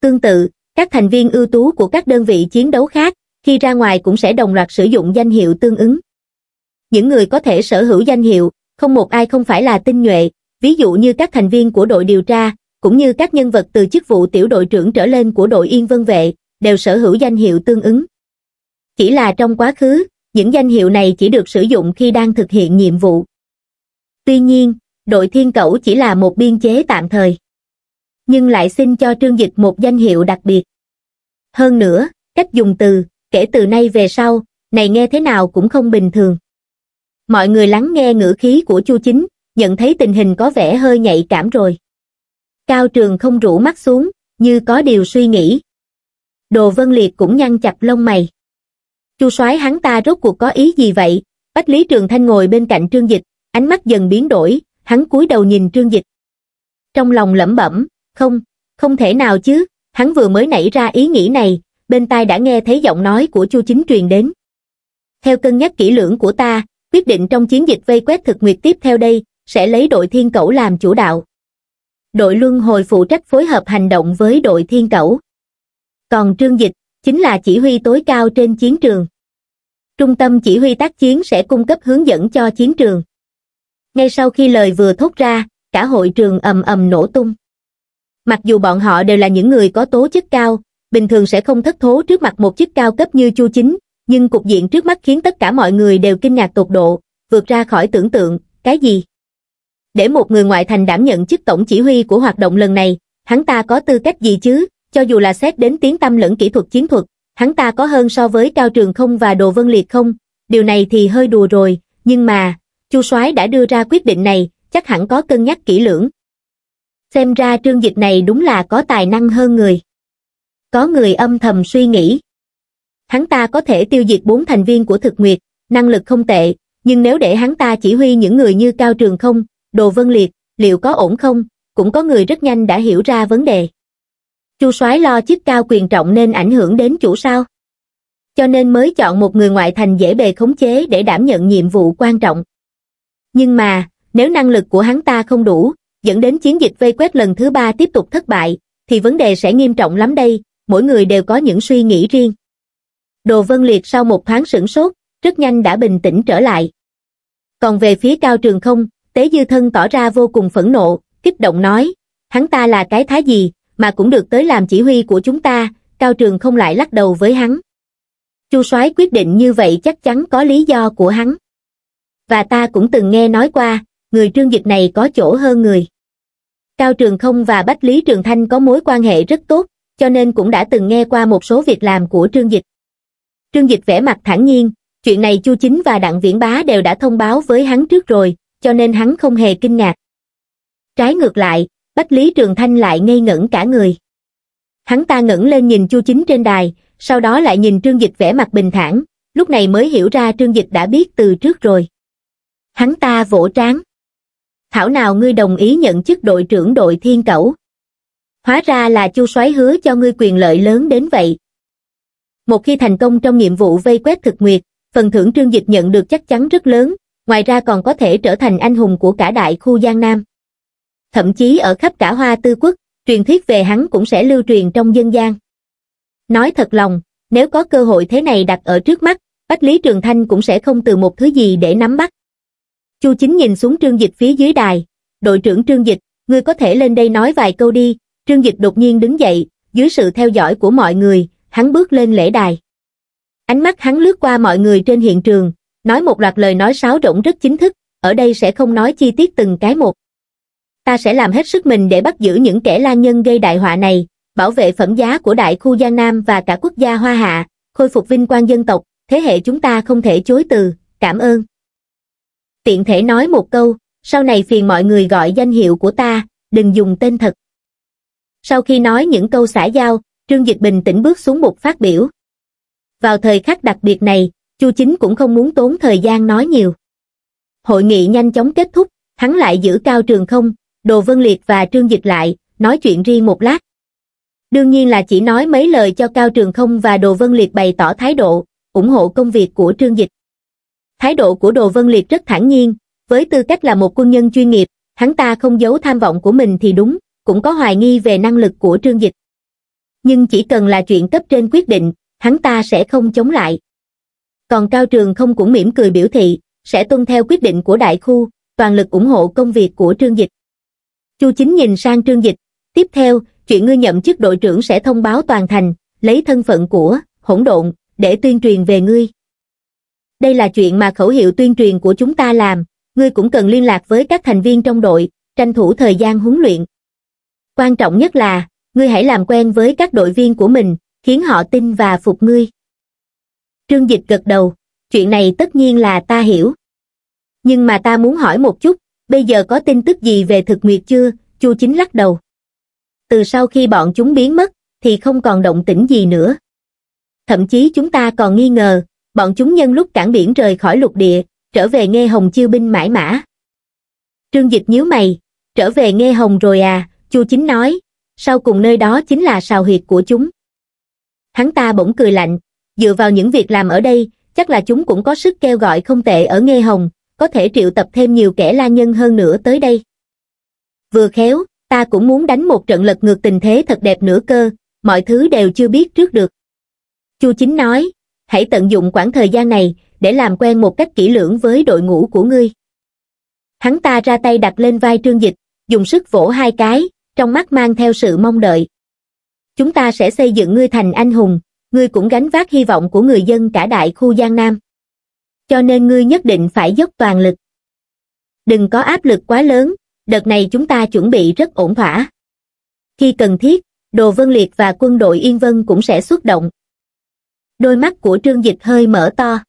Speaker 1: Tương tự, các thành viên ưu tú của các đơn vị chiến đấu khác khi ra ngoài cũng sẽ đồng loạt sử dụng danh hiệu tương ứng. Những người có thể sở hữu danh hiệu, không một ai không phải là tinh nhuệ, ví dụ như các thành viên của đội điều tra, cũng như các nhân vật từ chức vụ tiểu đội trưởng trở lên của đội Yên Vân Vệ, đều sở hữu danh hiệu tương ứng. Chỉ là trong quá khứ, những danh hiệu này chỉ được sử dụng khi đang thực hiện nhiệm vụ. Tuy nhiên, đội thiên cẩu chỉ là một biên chế tạm thời. Nhưng lại xin cho trương dịch một danh hiệu đặc biệt. Hơn nữa, cách dùng từ, kể từ nay về sau, này nghe thế nào cũng không bình thường. Mọi người lắng nghe ngữ khí của Chu Chính, nhận thấy tình hình có vẻ hơi nhạy cảm rồi. Cao Trường không rủ mắt xuống, như có điều suy nghĩ. Đồ Vân Liệt cũng nhăn chặt lông mày. Chu soái hắn ta rốt cuộc có ý gì vậy? Bách Lý Trường Thanh ngồi bên cạnh Trương Dịch, ánh mắt dần biến đổi, hắn cúi đầu nhìn trương dịch. Trong lòng lẩm bẩm, không, không thể nào chứ, hắn vừa mới nảy ra ý nghĩ này, bên tai đã nghe thấy giọng nói của Chu Chính truyền đến. Theo cân nhắc kỹ lưỡng của ta, quyết định trong chiến dịch vây quét thực nguyệt tiếp theo đây, sẽ lấy đội thiên cẩu làm chủ đạo. Đội luân hồi phụ trách phối hợp hành động với đội thiên cẩu. Còn trương dịch, chính là chỉ huy tối cao trên chiến trường. Trung tâm chỉ huy tác chiến sẽ cung cấp hướng dẫn cho chiến trường ngay sau khi lời vừa thốt ra cả hội trường ầm ầm nổ tung mặc dù bọn họ đều là những người có tố chất cao bình thường sẽ không thất thố trước mặt một chức cao cấp như chu chính nhưng cục diện trước mắt khiến tất cả mọi người đều kinh ngạc tột độ vượt ra khỏi tưởng tượng cái gì để một người ngoại thành đảm nhận chức tổng chỉ huy của hoạt động lần này hắn ta có tư cách gì chứ cho dù là xét đến tiếng tâm lẫn kỹ thuật chiến thuật hắn ta có hơn so với cao trường không và đồ vân liệt không điều này thì hơi đùa rồi nhưng mà Chu Soái đã đưa ra quyết định này, chắc hẳn có cân nhắc kỹ lưỡng. Xem ra trương dịch này đúng là có tài năng hơn người. Có người âm thầm suy nghĩ. Hắn ta có thể tiêu diệt bốn thành viên của thực nguyệt, năng lực không tệ, nhưng nếu để hắn ta chỉ huy những người như Cao Trường Không, Đồ Vân Liệt, liệu có ổn không, cũng có người rất nhanh đã hiểu ra vấn đề. Chu soái lo chức cao quyền trọng nên ảnh hưởng đến chủ sao. Cho nên mới chọn một người ngoại thành dễ bề khống chế để đảm nhận nhiệm vụ quan trọng. Nhưng mà, nếu năng lực của hắn ta không đủ, dẫn đến chiến dịch vây quét lần thứ ba tiếp tục thất bại, thì vấn đề sẽ nghiêm trọng lắm đây, mỗi người đều có những suy nghĩ riêng. Đồ Vân Liệt sau một thoáng sửng sốt, rất nhanh đã bình tĩnh trở lại. Còn về phía cao trường không, Tế Dư Thân tỏ ra vô cùng phẫn nộ, kích động nói, hắn ta là cái thái gì, mà cũng được tới làm chỉ huy của chúng ta, cao trường không lại lắc đầu với hắn. Chu soái quyết định như vậy chắc chắn có lý do của hắn và ta cũng từng nghe nói qua người trương dịch này có chỗ hơn người cao trường không và bách lý trường thanh có mối quan hệ rất tốt cho nên cũng đã từng nghe qua một số việc làm của trương dịch trương dịch vẻ mặt thản nhiên chuyện này chu chính và đặng viễn bá đều đã thông báo với hắn trước rồi cho nên hắn không hề kinh ngạc trái ngược lại bách lý trường thanh lại ngây ngẩn cả người hắn ta ngẩng lên nhìn chu chính trên đài sau đó lại nhìn trương dịch vẻ mặt bình thản lúc này mới hiểu ra trương dịch đã biết từ trước rồi Hắn ta vỗ trán. Thảo nào ngươi đồng ý nhận chức đội trưởng đội thiên cẩu. Hóa ra là chu soái hứa cho ngươi quyền lợi lớn đến vậy. Một khi thành công trong nhiệm vụ vây quét thực nguyệt, phần thưởng trương dịch nhận được chắc chắn rất lớn, ngoài ra còn có thể trở thành anh hùng của cả đại khu Giang Nam. Thậm chí ở khắp cả Hoa Tư Quốc, truyền thuyết về hắn cũng sẽ lưu truyền trong dân gian. Nói thật lòng, nếu có cơ hội thế này đặt ở trước mắt, Bách Lý Trường Thanh cũng sẽ không từ một thứ gì để nắm bắt. Chu Chính nhìn xuống Trương Dịch phía dưới đài, đội trưởng Trương Dịch, ngươi có thể lên đây nói vài câu đi, Trương Dịch đột nhiên đứng dậy, dưới sự theo dõi của mọi người, hắn bước lên lễ đài. Ánh mắt hắn lướt qua mọi người trên hiện trường, nói một loạt lời nói sáo rỗng rất chính thức, ở đây sẽ không nói chi tiết từng cái một. Ta sẽ làm hết sức mình để bắt giữ những kẻ lan nhân gây đại họa này, bảo vệ phẩm giá của đại khu Giang Nam và cả quốc gia Hoa Hạ, khôi phục vinh quang dân tộc, thế hệ chúng ta không thể chối từ, cảm ơn tiện thể nói một câu, sau này phiền mọi người gọi danh hiệu của ta, đừng dùng tên thật. Sau khi nói những câu xã giao, Trương Dịch Bình tĩnh bước xuống một phát biểu. Vào thời khắc đặc biệt này, Chu Chính cũng không muốn tốn thời gian nói nhiều. Hội nghị nhanh chóng kết thúc, hắn lại giữ cao trường không, Đồ Vân Liệt và Trương Dịch lại, nói chuyện riêng một lát. Đương nhiên là chỉ nói mấy lời cho Cao Trường Không và Đồ Vân Liệt bày tỏ thái độ, ủng hộ công việc của Trương Dịch. Thái độ của Đồ Vân Liệt rất thản nhiên, với tư cách là một quân nhân chuyên nghiệp, hắn ta không giấu tham vọng của mình thì đúng, cũng có hoài nghi về năng lực của Trương Dịch. Nhưng chỉ cần là chuyện cấp trên quyết định, hắn ta sẽ không chống lại. Còn Cao Trường không cũng mỉm cười biểu thị, sẽ tuân theo quyết định của đại khu, toàn lực ủng hộ công việc của Trương Dịch. Chu Chính nhìn sang Trương Dịch, tiếp theo, chuyện ngươi nhậm chức đội trưởng sẽ thông báo toàn thành, lấy thân phận của hỗn độn để tuyên truyền về ngươi đây là chuyện mà khẩu hiệu tuyên truyền của chúng ta làm, ngươi cũng cần liên lạc với các thành viên trong đội, tranh thủ thời gian huấn luyện. Quan trọng nhất là, ngươi hãy làm quen với các đội viên của mình, khiến họ tin và phục ngươi. Trương Dịch gật đầu, chuyện này tất nhiên là ta hiểu. Nhưng mà ta muốn hỏi một chút, bây giờ có tin tức gì về thực nguyệt chưa? Chu Chính lắc đầu. Từ sau khi bọn chúng biến mất, thì không còn động tĩnh gì nữa. Thậm chí chúng ta còn nghi ngờ, bọn chúng nhân lúc cảng biển rời khỏi lục địa, trở về nghe hồng chiêu binh mãi mã. Trương Dịch nhíu mày, trở về nghe hồng rồi à, Chu Chính nói, sau cùng nơi đó chính là sào huyệt của chúng. Hắn ta bỗng cười lạnh, dựa vào những việc làm ở đây, chắc là chúng cũng có sức kêu gọi không tệ ở nghe hồng, có thể triệu tập thêm nhiều kẻ la nhân hơn nữa tới đây. Vừa khéo, ta cũng muốn đánh một trận lật ngược tình thế thật đẹp nữa cơ, mọi thứ đều chưa biết trước được. Chu Chính nói, hãy tận dụng khoảng thời gian này để làm quen một cách kỹ lưỡng với đội ngũ của ngươi hắn ta ra tay đặt lên vai trương dịch dùng sức vỗ hai cái trong mắt mang theo sự mong đợi chúng ta sẽ xây dựng ngươi thành anh hùng ngươi cũng gánh vác hy vọng của người dân cả đại khu giang nam cho nên ngươi nhất định phải dốc toàn lực đừng có áp lực quá lớn đợt này chúng ta chuẩn bị rất ổn thỏa khi cần thiết đồ vân liệt và quân đội yên vân cũng sẽ xuất động đôi mắt của trương dịch hơi mở to.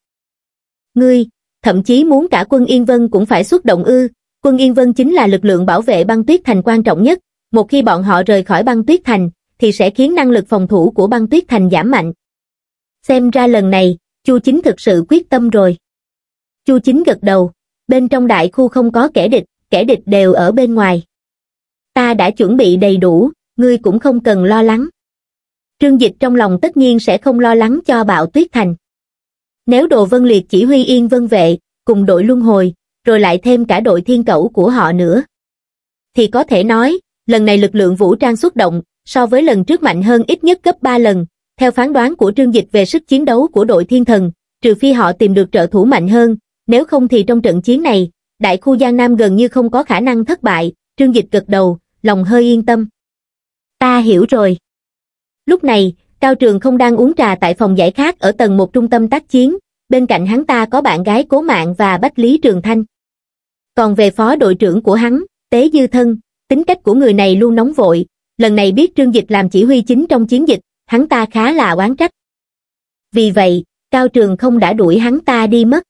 Speaker 1: Ngươi, thậm chí muốn cả quân Yên Vân cũng phải xuất động ư, quân Yên Vân chính là lực lượng bảo vệ băng tuyết thành quan trọng nhất, một khi bọn họ rời khỏi băng tuyết thành, thì sẽ khiến năng lực phòng thủ của băng tuyết thành giảm mạnh. Xem ra lần này, Chu Chính thực sự quyết tâm rồi. Chu Chính gật đầu, bên trong đại khu không có kẻ địch, kẻ địch đều ở bên ngoài. Ta đã chuẩn bị đầy đủ, ngươi cũng không cần lo lắng trương dịch trong lòng tất nhiên sẽ không lo lắng cho bạo tuyết thành nếu đồ vân liệt chỉ huy yên vân vệ cùng đội luân hồi rồi lại thêm cả đội thiên cẩu của họ nữa thì có thể nói lần này lực lượng vũ trang xuất động so với lần trước mạnh hơn ít nhất gấp ba lần theo phán đoán của trương dịch về sức chiến đấu của đội thiên thần trừ phi họ tìm được trợ thủ mạnh hơn nếu không thì trong trận chiến này đại khu giang nam gần như không có khả năng thất bại trương dịch gật đầu lòng hơi yên tâm ta hiểu rồi Lúc này, Cao Trường không đang uống trà tại phòng giải khác ở tầng một trung tâm tác chiến, bên cạnh hắn ta có bạn gái cố mạng và Bách Lý Trường Thanh. Còn về phó đội trưởng của hắn, Tế Dư Thân, tính cách của người này luôn nóng vội, lần này biết Trương Dịch làm chỉ huy chính trong chiến dịch, hắn ta khá là oán trách. Vì vậy, Cao Trường không đã đuổi hắn ta đi mất.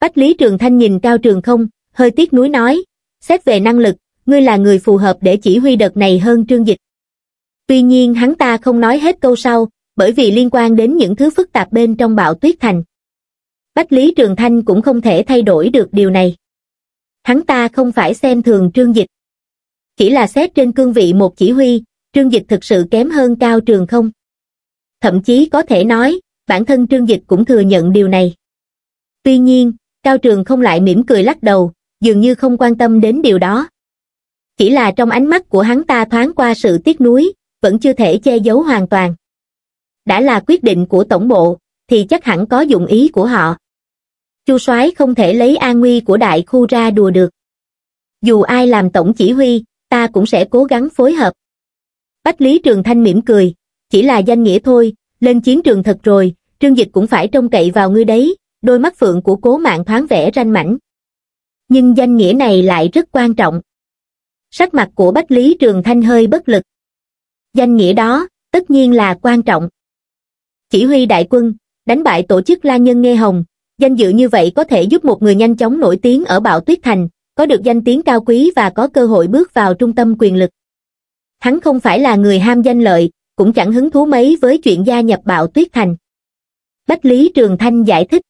Speaker 1: Bách Lý Trường Thanh nhìn Cao Trường không, hơi tiếc nuối nói, xét về năng lực, ngươi là người phù hợp để chỉ huy đợt này hơn Trương Dịch. Tuy nhiên hắn ta không nói hết câu sau, bởi vì liên quan đến những thứ phức tạp bên trong bạo tuyết thành. Bách Lý Trường Thanh cũng không thể thay đổi được điều này. Hắn ta không phải xem thường trương dịch. Chỉ là xét trên cương vị một chỉ huy, trương dịch thực sự kém hơn cao trường không. Thậm chí có thể nói, bản thân trương dịch cũng thừa nhận điều này. Tuy nhiên, cao trường không lại mỉm cười lắc đầu, dường như không quan tâm đến điều đó. Chỉ là trong ánh mắt của hắn ta thoáng qua sự tiếc nuối, vẫn chưa thể che giấu hoàn toàn. Đã là quyết định của tổng bộ, thì chắc hẳn có dụng ý của họ. Chu soái không thể lấy an nguy của đại khu ra đùa được. Dù ai làm tổng chỉ huy, ta cũng sẽ cố gắng phối hợp. Bách Lý Trường Thanh mỉm cười, chỉ là danh nghĩa thôi, lên chiến trường thật rồi, trương dịch cũng phải trông cậy vào ngươi đấy, đôi mắt phượng của cố mạng thoáng vẻ ranh mảnh. Nhưng danh nghĩa này lại rất quan trọng. Sắc mặt của Bách Lý Trường Thanh hơi bất lực danh nghĩa đó tất nhiên là quan trọng chỉ huy đại quân đánh bại tổ chức la nhân nghe hồng danh dự như vậy có thể giúp một người nhanh chóng nổi tiếng ở bạo tuyết thành có được danh tiếng cao quý và có cơ hội bước vào trung tâm quyền lực hắn không phải là người ham danh lợi cũng chẳng hứng thú mấy với chuyện gia nhập bạo tuyết thành bách lý trường thanh giải thích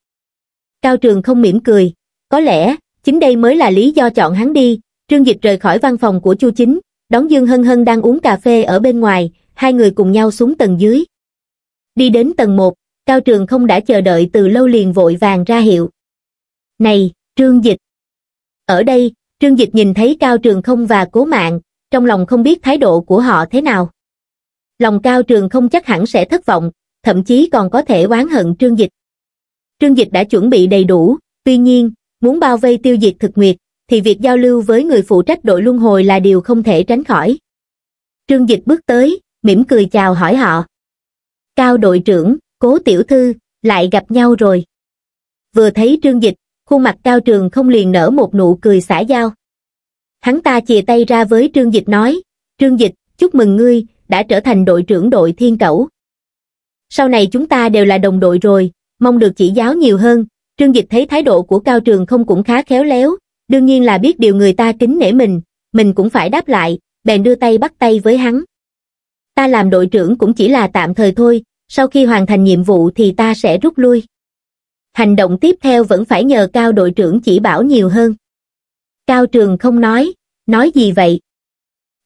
Speaker 1: cao trường không mỉm cười có lẽ chính đây mới là lý do chọn hắn đi trương dịch rời khỏi văn phòng của chu chính đón Dương Hân Hân đang uống cà phê ở bên ngoài, hai người cùng nhau xuống tầng dưới. Đi đến tầng 1, Cao Trường không đã chờ đợi từ lâu liền vội vàng ra hiệu. Này, Trương Dịch! Ở đây, Trương Dịch nhìn thấy Cao Trường không và Cố Mạng, trong lòng không biết thái độ của họ thế nào. Lòng Cao Trường không chắc hẳn sẽ thất vọng, thậm chí còn có thể oán hận Trương Dịch. Trương Dịch đã chuẩn bị đầy đủ, tuy nhiên, muốn bao vây tiêu diệt thực nguyệt, thì việc giao lưu với người phụ trách đội luân hồi là điều không thể tránh khỏi. Trương Dịch bước tới, mỉm cười chào hỏi họ. Cao đội trưởng, cố tiểu thư, lại gặp nhau rồi. Vừa thấy Trương Dịch, khuôn mặt Cao Trường không liền nở một nụ cười xả giao. Hắn ta chìa tay ra với Trương Dịch nói, Trương Dịch, chúc mừng ngươi, đã trở thành đội trưởng đội thiên cẩu. Sau này chúng ta đều là đồng đội rồi, mong được chỉ giáo nhiều hơn. Trương Dịch thấy thái độ của Cao Trường không cũng khá khéo léo, đương nhiên là biết điều người ta kính nể mình mình cũng phải đáp lại bèn đưa tay bắt tay với hắn ta làm đội trưởng cũng chỉ là tạm thời thôi sau khi hoàn thành nhiệm vụ thì ta sẽ rút lui hành động tiếp theo vẫn phải nhờ cao đội trưởng chỉ bảo nhiều hơn cao trường không nói nói gì vậy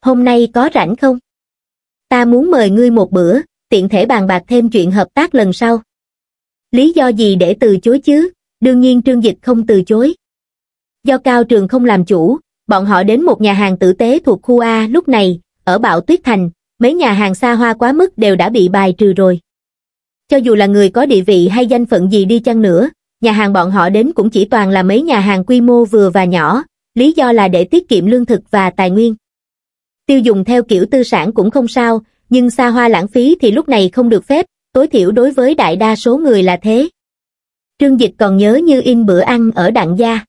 Speaker 1: hôm nay có rảnh không ta muốn mời ngươi một bữa tiện thể bàn bạc thêm chuyện hợp tác lần sau lý do gì để từ chối chứ đương nhiên trương dịch không từ chối Do Cao Trường không làm chủ, bọn họ đến một nhà hàng tử tế thuộc khu A lúc này, ở Bảo Tuyết Thành, mấy nhà hàng xa hoa quá mức đều đã bị bài trừ rồi. Cho dù là người có địa vị hay danh phận gì đi chăng nữa, nhà hàng bọn họ đến cũng chỉ toàn là mấy nhà hàng quy mô vừa và nhỏ, lý do là để tiết kiệm lương thực và tài nguyên. Tiêu dùng theo kiểu tư sản cũng không sao, nhưng xa hoa lãng phí thì lúc này không được phép, tối thiểu đối với đại đa số người là thế. Trương Dịch còn nhớ như in bữa ăn ở Đặng Gia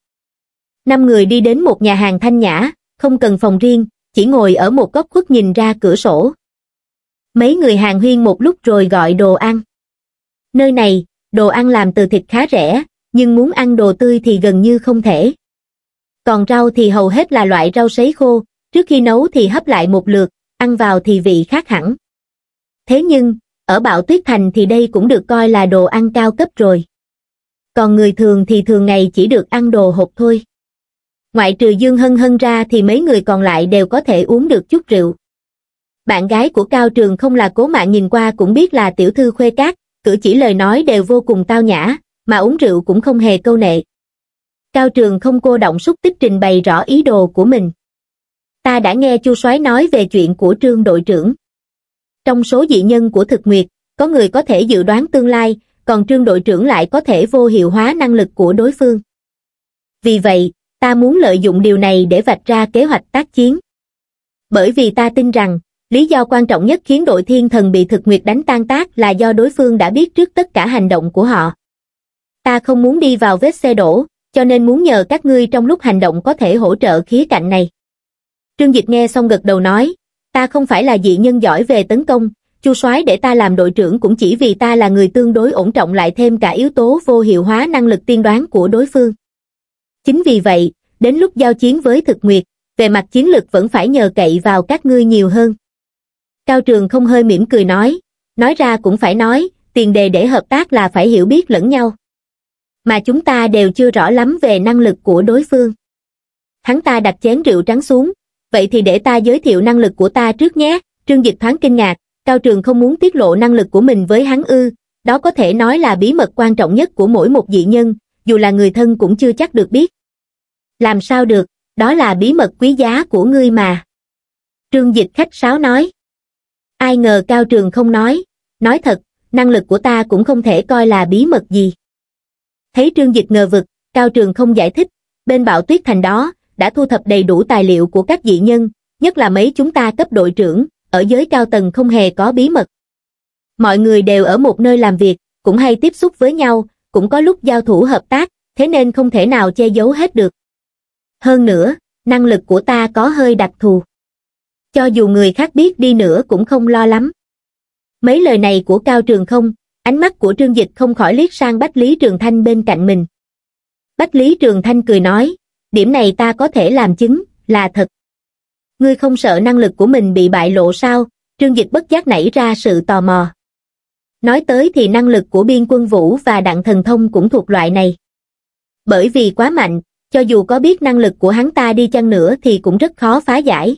Speaker 1: năm người đi đến một nhà hàng thanh nhã, không cần phòng riêng, chỉ ngồi ở một góc khuất nhìn ra cửa sổ. Mấy người hàng huyên một lúc rồi gọi đồ ăn. Nơi này, đồ ăn làm từ thịt khá rẻ, nhưng muốn ăn đồ tươi thì gần như không thể. Còn rau thì hầu hết là loại rau sấy khô, trước khi nấu thì hấp lại một lượt, ăn vào thì vị khác hẳn. Thế nhưng, ở Bảo Tuyết Thành thì đây cũng được coi là đồ ăn cao cấp rồi. Còn người thường thì thường ngày chỉ được ăn đồ hộp thôi ngoại trừ dương hân hân ra thì mấy người còn lại đều có thể uống được chút rượu bạn gái của cao trường không là cố mạng nhìn qua cũng biết là tiểu thư khuê cát cử chỉ lời nói đều vô cùng tao nhã mà uống rượu cũng không hề câu nệ cao trường không cô động xúc tích trình bày rõ ý đồ của mình ta đã nghe chu soái nói về chuyện của trương đội trưởng trong số dị nhân của thực nguyệt có người có thể dự đoán tương lai còn trương đội trưởng lại có thể vô hiệu hóa năng lực của đối phương vì vậy ta muốn lợi dụng điều này để vạch ra kế hoạch tác chiến. Bởi vì ta tin rằng, lý do quan trọng nhất khiến đội thiên thần bị thực nguyệt đánh tan tác là do đối phương đã biết trước tất cả hành động của họ. Ta không muốn đi vào vết xe đổ, cho nên muốn nhờ các ngươi trong lúc hành động có thể hỗ trợ khía cạnh này. Trương Dịch nghe xong gật đầu nói, ta không phải là dị nhân giỏi về tấn công, chu soái để ta làm đội trưởng cũng chỉ vì ta là người tương đối ổn trọng lại thêm cả yếu tố vô hiệu hóa năng lực tiên đoán của đối phương chính vì vậy đến lúc giao chiến với thực nguyệt về mặt chiến lược vẫn phải nhờ cậy vào các ngươi nhiều hơn cao trường không hơi mỉm cười nói nói ra cũng phải nói tiền đề để hợp tác là phải hiểu biết lẫn nhau mà chúng ta đều chưa rõ lắm về năng lực của đối phương hắn ta đặt chén rượu trắng xuống vậy thì để ta giới thiệu năng lực của ta trước nhé trương dịch thoáng kinh ngạc cao trường không muốn tiết lộ năng lực của mình với hắn ư đó có thể nói là bí mật quan trọng nhất của mỗi một dị nhân dù là người thân cũng chưa chắc được biết. Làm sao được, đó là bí mật quý giá của ngươi mà. Trương dịch khách sáo nói. Ai ngờ Cao Trường không nói, nói thật, năng lực của ta cũng không thể coi là bí mật gì. Thấy Trương Dịch ngờ vực, Cao Trường không giải thích, bên bạo tuyết thành đó, đã thu thập đầy đủ tài liệu của các dị nhân, nhất là mấy chúng ta cấp đội trưởng, ở giới cao tầng không hề có bí mật. Mọi người đều ở một nơi làm việc, cũng hay tiếp xúc với nhau, cũng có lúc giao thủ hợp tác, thế nên không thể nào che giấu hết được. Hơn nữa, năng lực của ta có hơi đặc thù. Cho dù người khác biết đi nữa cũng không lo lắm. Mấy lời này của Cao Trường không, ánh mắt của Trương Dịch không khỏi liếc sang Bách Lý Trường Thanh bên cạnh mình. Bách Lý Trường Thanh cười nói, điểm này ta có thể làm chứng, là thật. Ngươi không sợ năng lực của mình bị bại lộ sao? Trương Dịch bất giác nảy ra sự tò mò nói tới thì năng lực của biên quân vũ và đặng thần thông cũng thuộc loại này. Bởi vì quá mạnh, cho dù có biết năng lực của hắn ta đi chăng nữa thì cũng rất khó phá giải.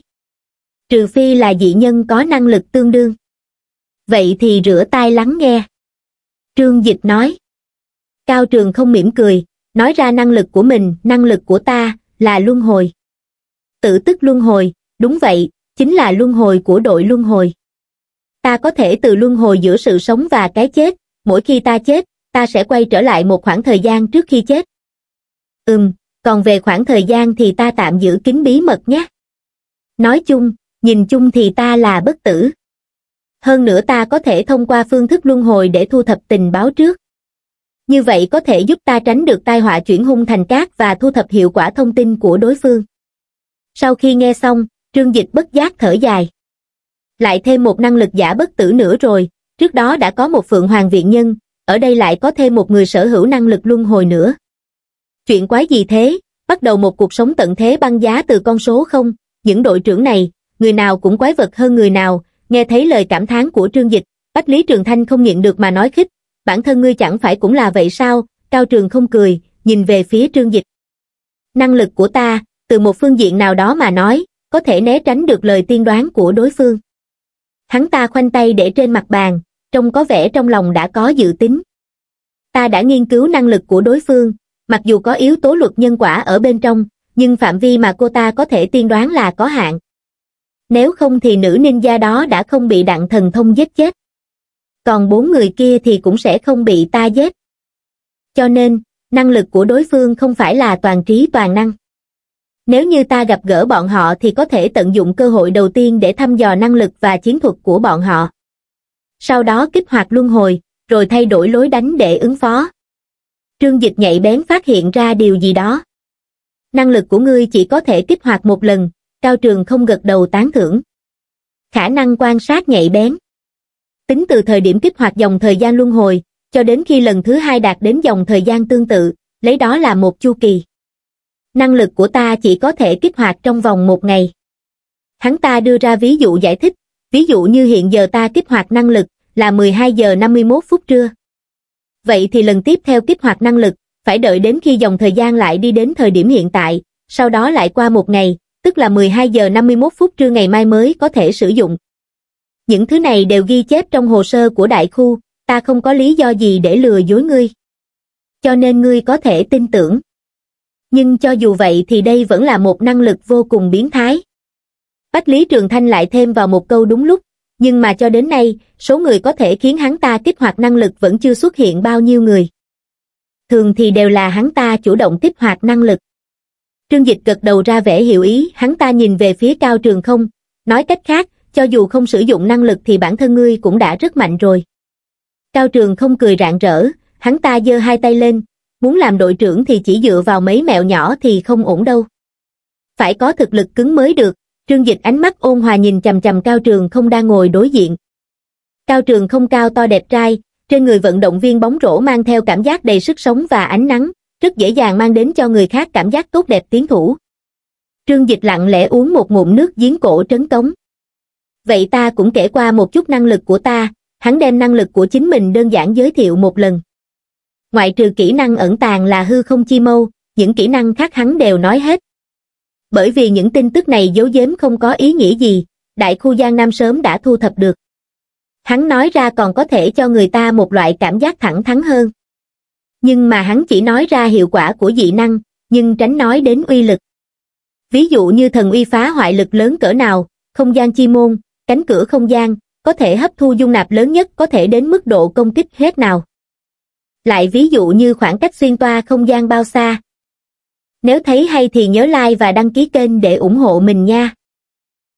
Speaker 1: Trừ phi là dị nhân có năng lực tương đương. Vậy thì rửa tai lắng nghe. Trương Dịch nói. Cao Trường không mỉm cười, nói ra năng lực của mình, năng lực của ta, là luân hồi. Tự tức luân hồi, đúng vậy, chính là luân hồi của đội luân hồi ta có thể từ luân hồi giữa sự sống và cái chết, mỗi khi ta chết, ta sẽ quay trở lại một khoảng thời gian trước khi chết. Ừm, còn về khoảng thời gian thì ta tạm giữ kín bí mật nhé. Nói chung, nhìn chung thì ta là bất tử. Hơn nữa ta có thể thông qua phương thức luân hồi để thu thập tình báo trước. Như vậy có thể giúp ta tránh được tai họa chuyển hung thành cát và thu thập hiệu quả thông tin của đối phương. Sau khi nghe xong, Trương Dịch bất giác thở dài lại thêm một năng lực giả bất tử nữa rồi, trước đó đã có một phượng hoàng viện nhân, ở đây lại có thêm một người sở hữu năng lực luân hồi nữa. Chuyện quái gì thế, bắt đầu một cuộc sống tận thế băng giá từ con số không, những đội trưởng này, người nào cũng quái vật hơn người nào, nghe thấy lời cảm thán của Trương Dịch, Bách Lý Trường Thanh không nhịn được mà nói khích, bản thân ngươi chẳng phải cũng là vậy sao, Cao Trường không cười, nhìn về phía Trương Dịch. Năng lực của ta, từ một phương diện nào đó mà nói, có thể né tránh được lời tiên đoán của đối phương hắn ta khoanh tay để trên mặt bàn trông có vẻ trong lòng đã có dự tính ta đã nghiên cứu năng lực của đối phương mặc dù có yếu tố luật nhân quả ở bên trong nhưng phạm vi mà cô ta có thể tiên đoán là có hạn nếu không thì nữ ninja đó đã không bị đặng thần thông giết chết còn bốn người kia thì cũng sẽ không bị ta giết cho nên năng lực của đối phương không phải là toàn trí toàn năng nếu như ta gặp gỡ bọn họ thì có thể tận dụng cơ hội đầu tiên để thăm dò năng lực và chiến thuật của bọn họ. Sau đó kích hoạt luân hồi, rồi thay đổi lối đánh để ứng phó. Trương Dịch nhạy bén phát hiện ra điều gì đó. Năng lực của ngươi chỉ có thể kích hoạt một lần, Cao Trường không gật đầu tán thưởng. Khả năng quan sát nhạy bén. Tính từ thời điểm kích hoạt dòng thời gian luân hồi, cho đến khi lần thứ hai đạt đến dòng thời gian tương tự, lấy đó là một chu kỳ năng lực của ta chỉ có thể kích hoạt trong vòng một ngày. Hắn ta đưa ra ví dụ giải thích, ví dụ như hiện giờ ta kích hoạt năng lực là 12 giờ 51 phút trưa. Vậy thì lần tiếp theo kích hoạt năng lực, phải đợi đến khi dòng thời gian lại đi đến thời điểm hiện tại, sau đó lại qua một ngày, tức là 12 giờ 51 phút trưa ngày mai mới có thể sử dụng. Những thứ này đều ghi chép trong hồ sơ của đại khu, ta không có lý do gì để lừa dối ngươi. Cho nên ngươi có thể tin tưởng nhưng cho dù vậy thì đây vẫn là một năng lực vô cùng biến thái bách lý trường thanh lại thêm vào một câu đúng lúc nhưng mà cho đến nay số người có thể khiến hắn ta kích hoạt năng lực vẫn chưa xuất hiện bao nhiêu người thường thì đều là hắn ta chủ động kích hoạt năng lực trương dịch gật đầu ra vẻ hiểu ý hắn ta nhìn về phía cao trường không nói cách khác cho dù không sử dụng năng lực thì bản thân ngươi cũng đã rất mạnh rồi cao trường không cười rạng rỡ hắn ta giơ hai tay lên muốn làm đội trưởng thì chỉ dựa vào mấy mẹo nhỏ thì không ổn đâu. Phải có thực lực cứng mới được, trương dịch ánh mắt ôn hòa nhìn chầm chầm Cao Trường không đang ngồi đối diện. Cao Trường không cao to đẹp trai, trên người vận động viên bóng rổ mang theo cảm giác đầy sức sống và ánh nắng, rất dễ dàng mang đến cho người khác cảm giác tốt đẹp tiến thủ. Trương Dịch lặng lẽ uống một ngụm nước giếng cổ trấn cống. Vậy ta cũng kể qua một chút năng lực của ta, hắn đem năng lực của chính mình đơn giản giới thiệu một lần ngoại trừ kỹ năng ẩn tàng là hư không chi mâu, những kỹ năng khác hắn đều nói hết. Bởi vì những tin tức này giấu giếm không có ý nghĩa gì, đại khu Giang Nam sớm đã thu thập được. Hắn nói ra còn có thể cho người ta một loại cảm giác thẳng thắn hơn. Nhưng mà hắn chỉ nói ra hiệu quả của dị năng, nhưng tránh nói đến uy lực. Ví dụ như thần uy phá hoại lực lớn cỡ nào, không gian chi môn, cánh cửa không gian, có thể hấp thu dung nạp lớn nhất có thể đến mức độ công kích hết nào lại ví dụ như khoảng cách xuyên toa không gian bao xa. Nếu thấy hay thì nhớ like và đăng ký kênh để ủng hộ mình nha.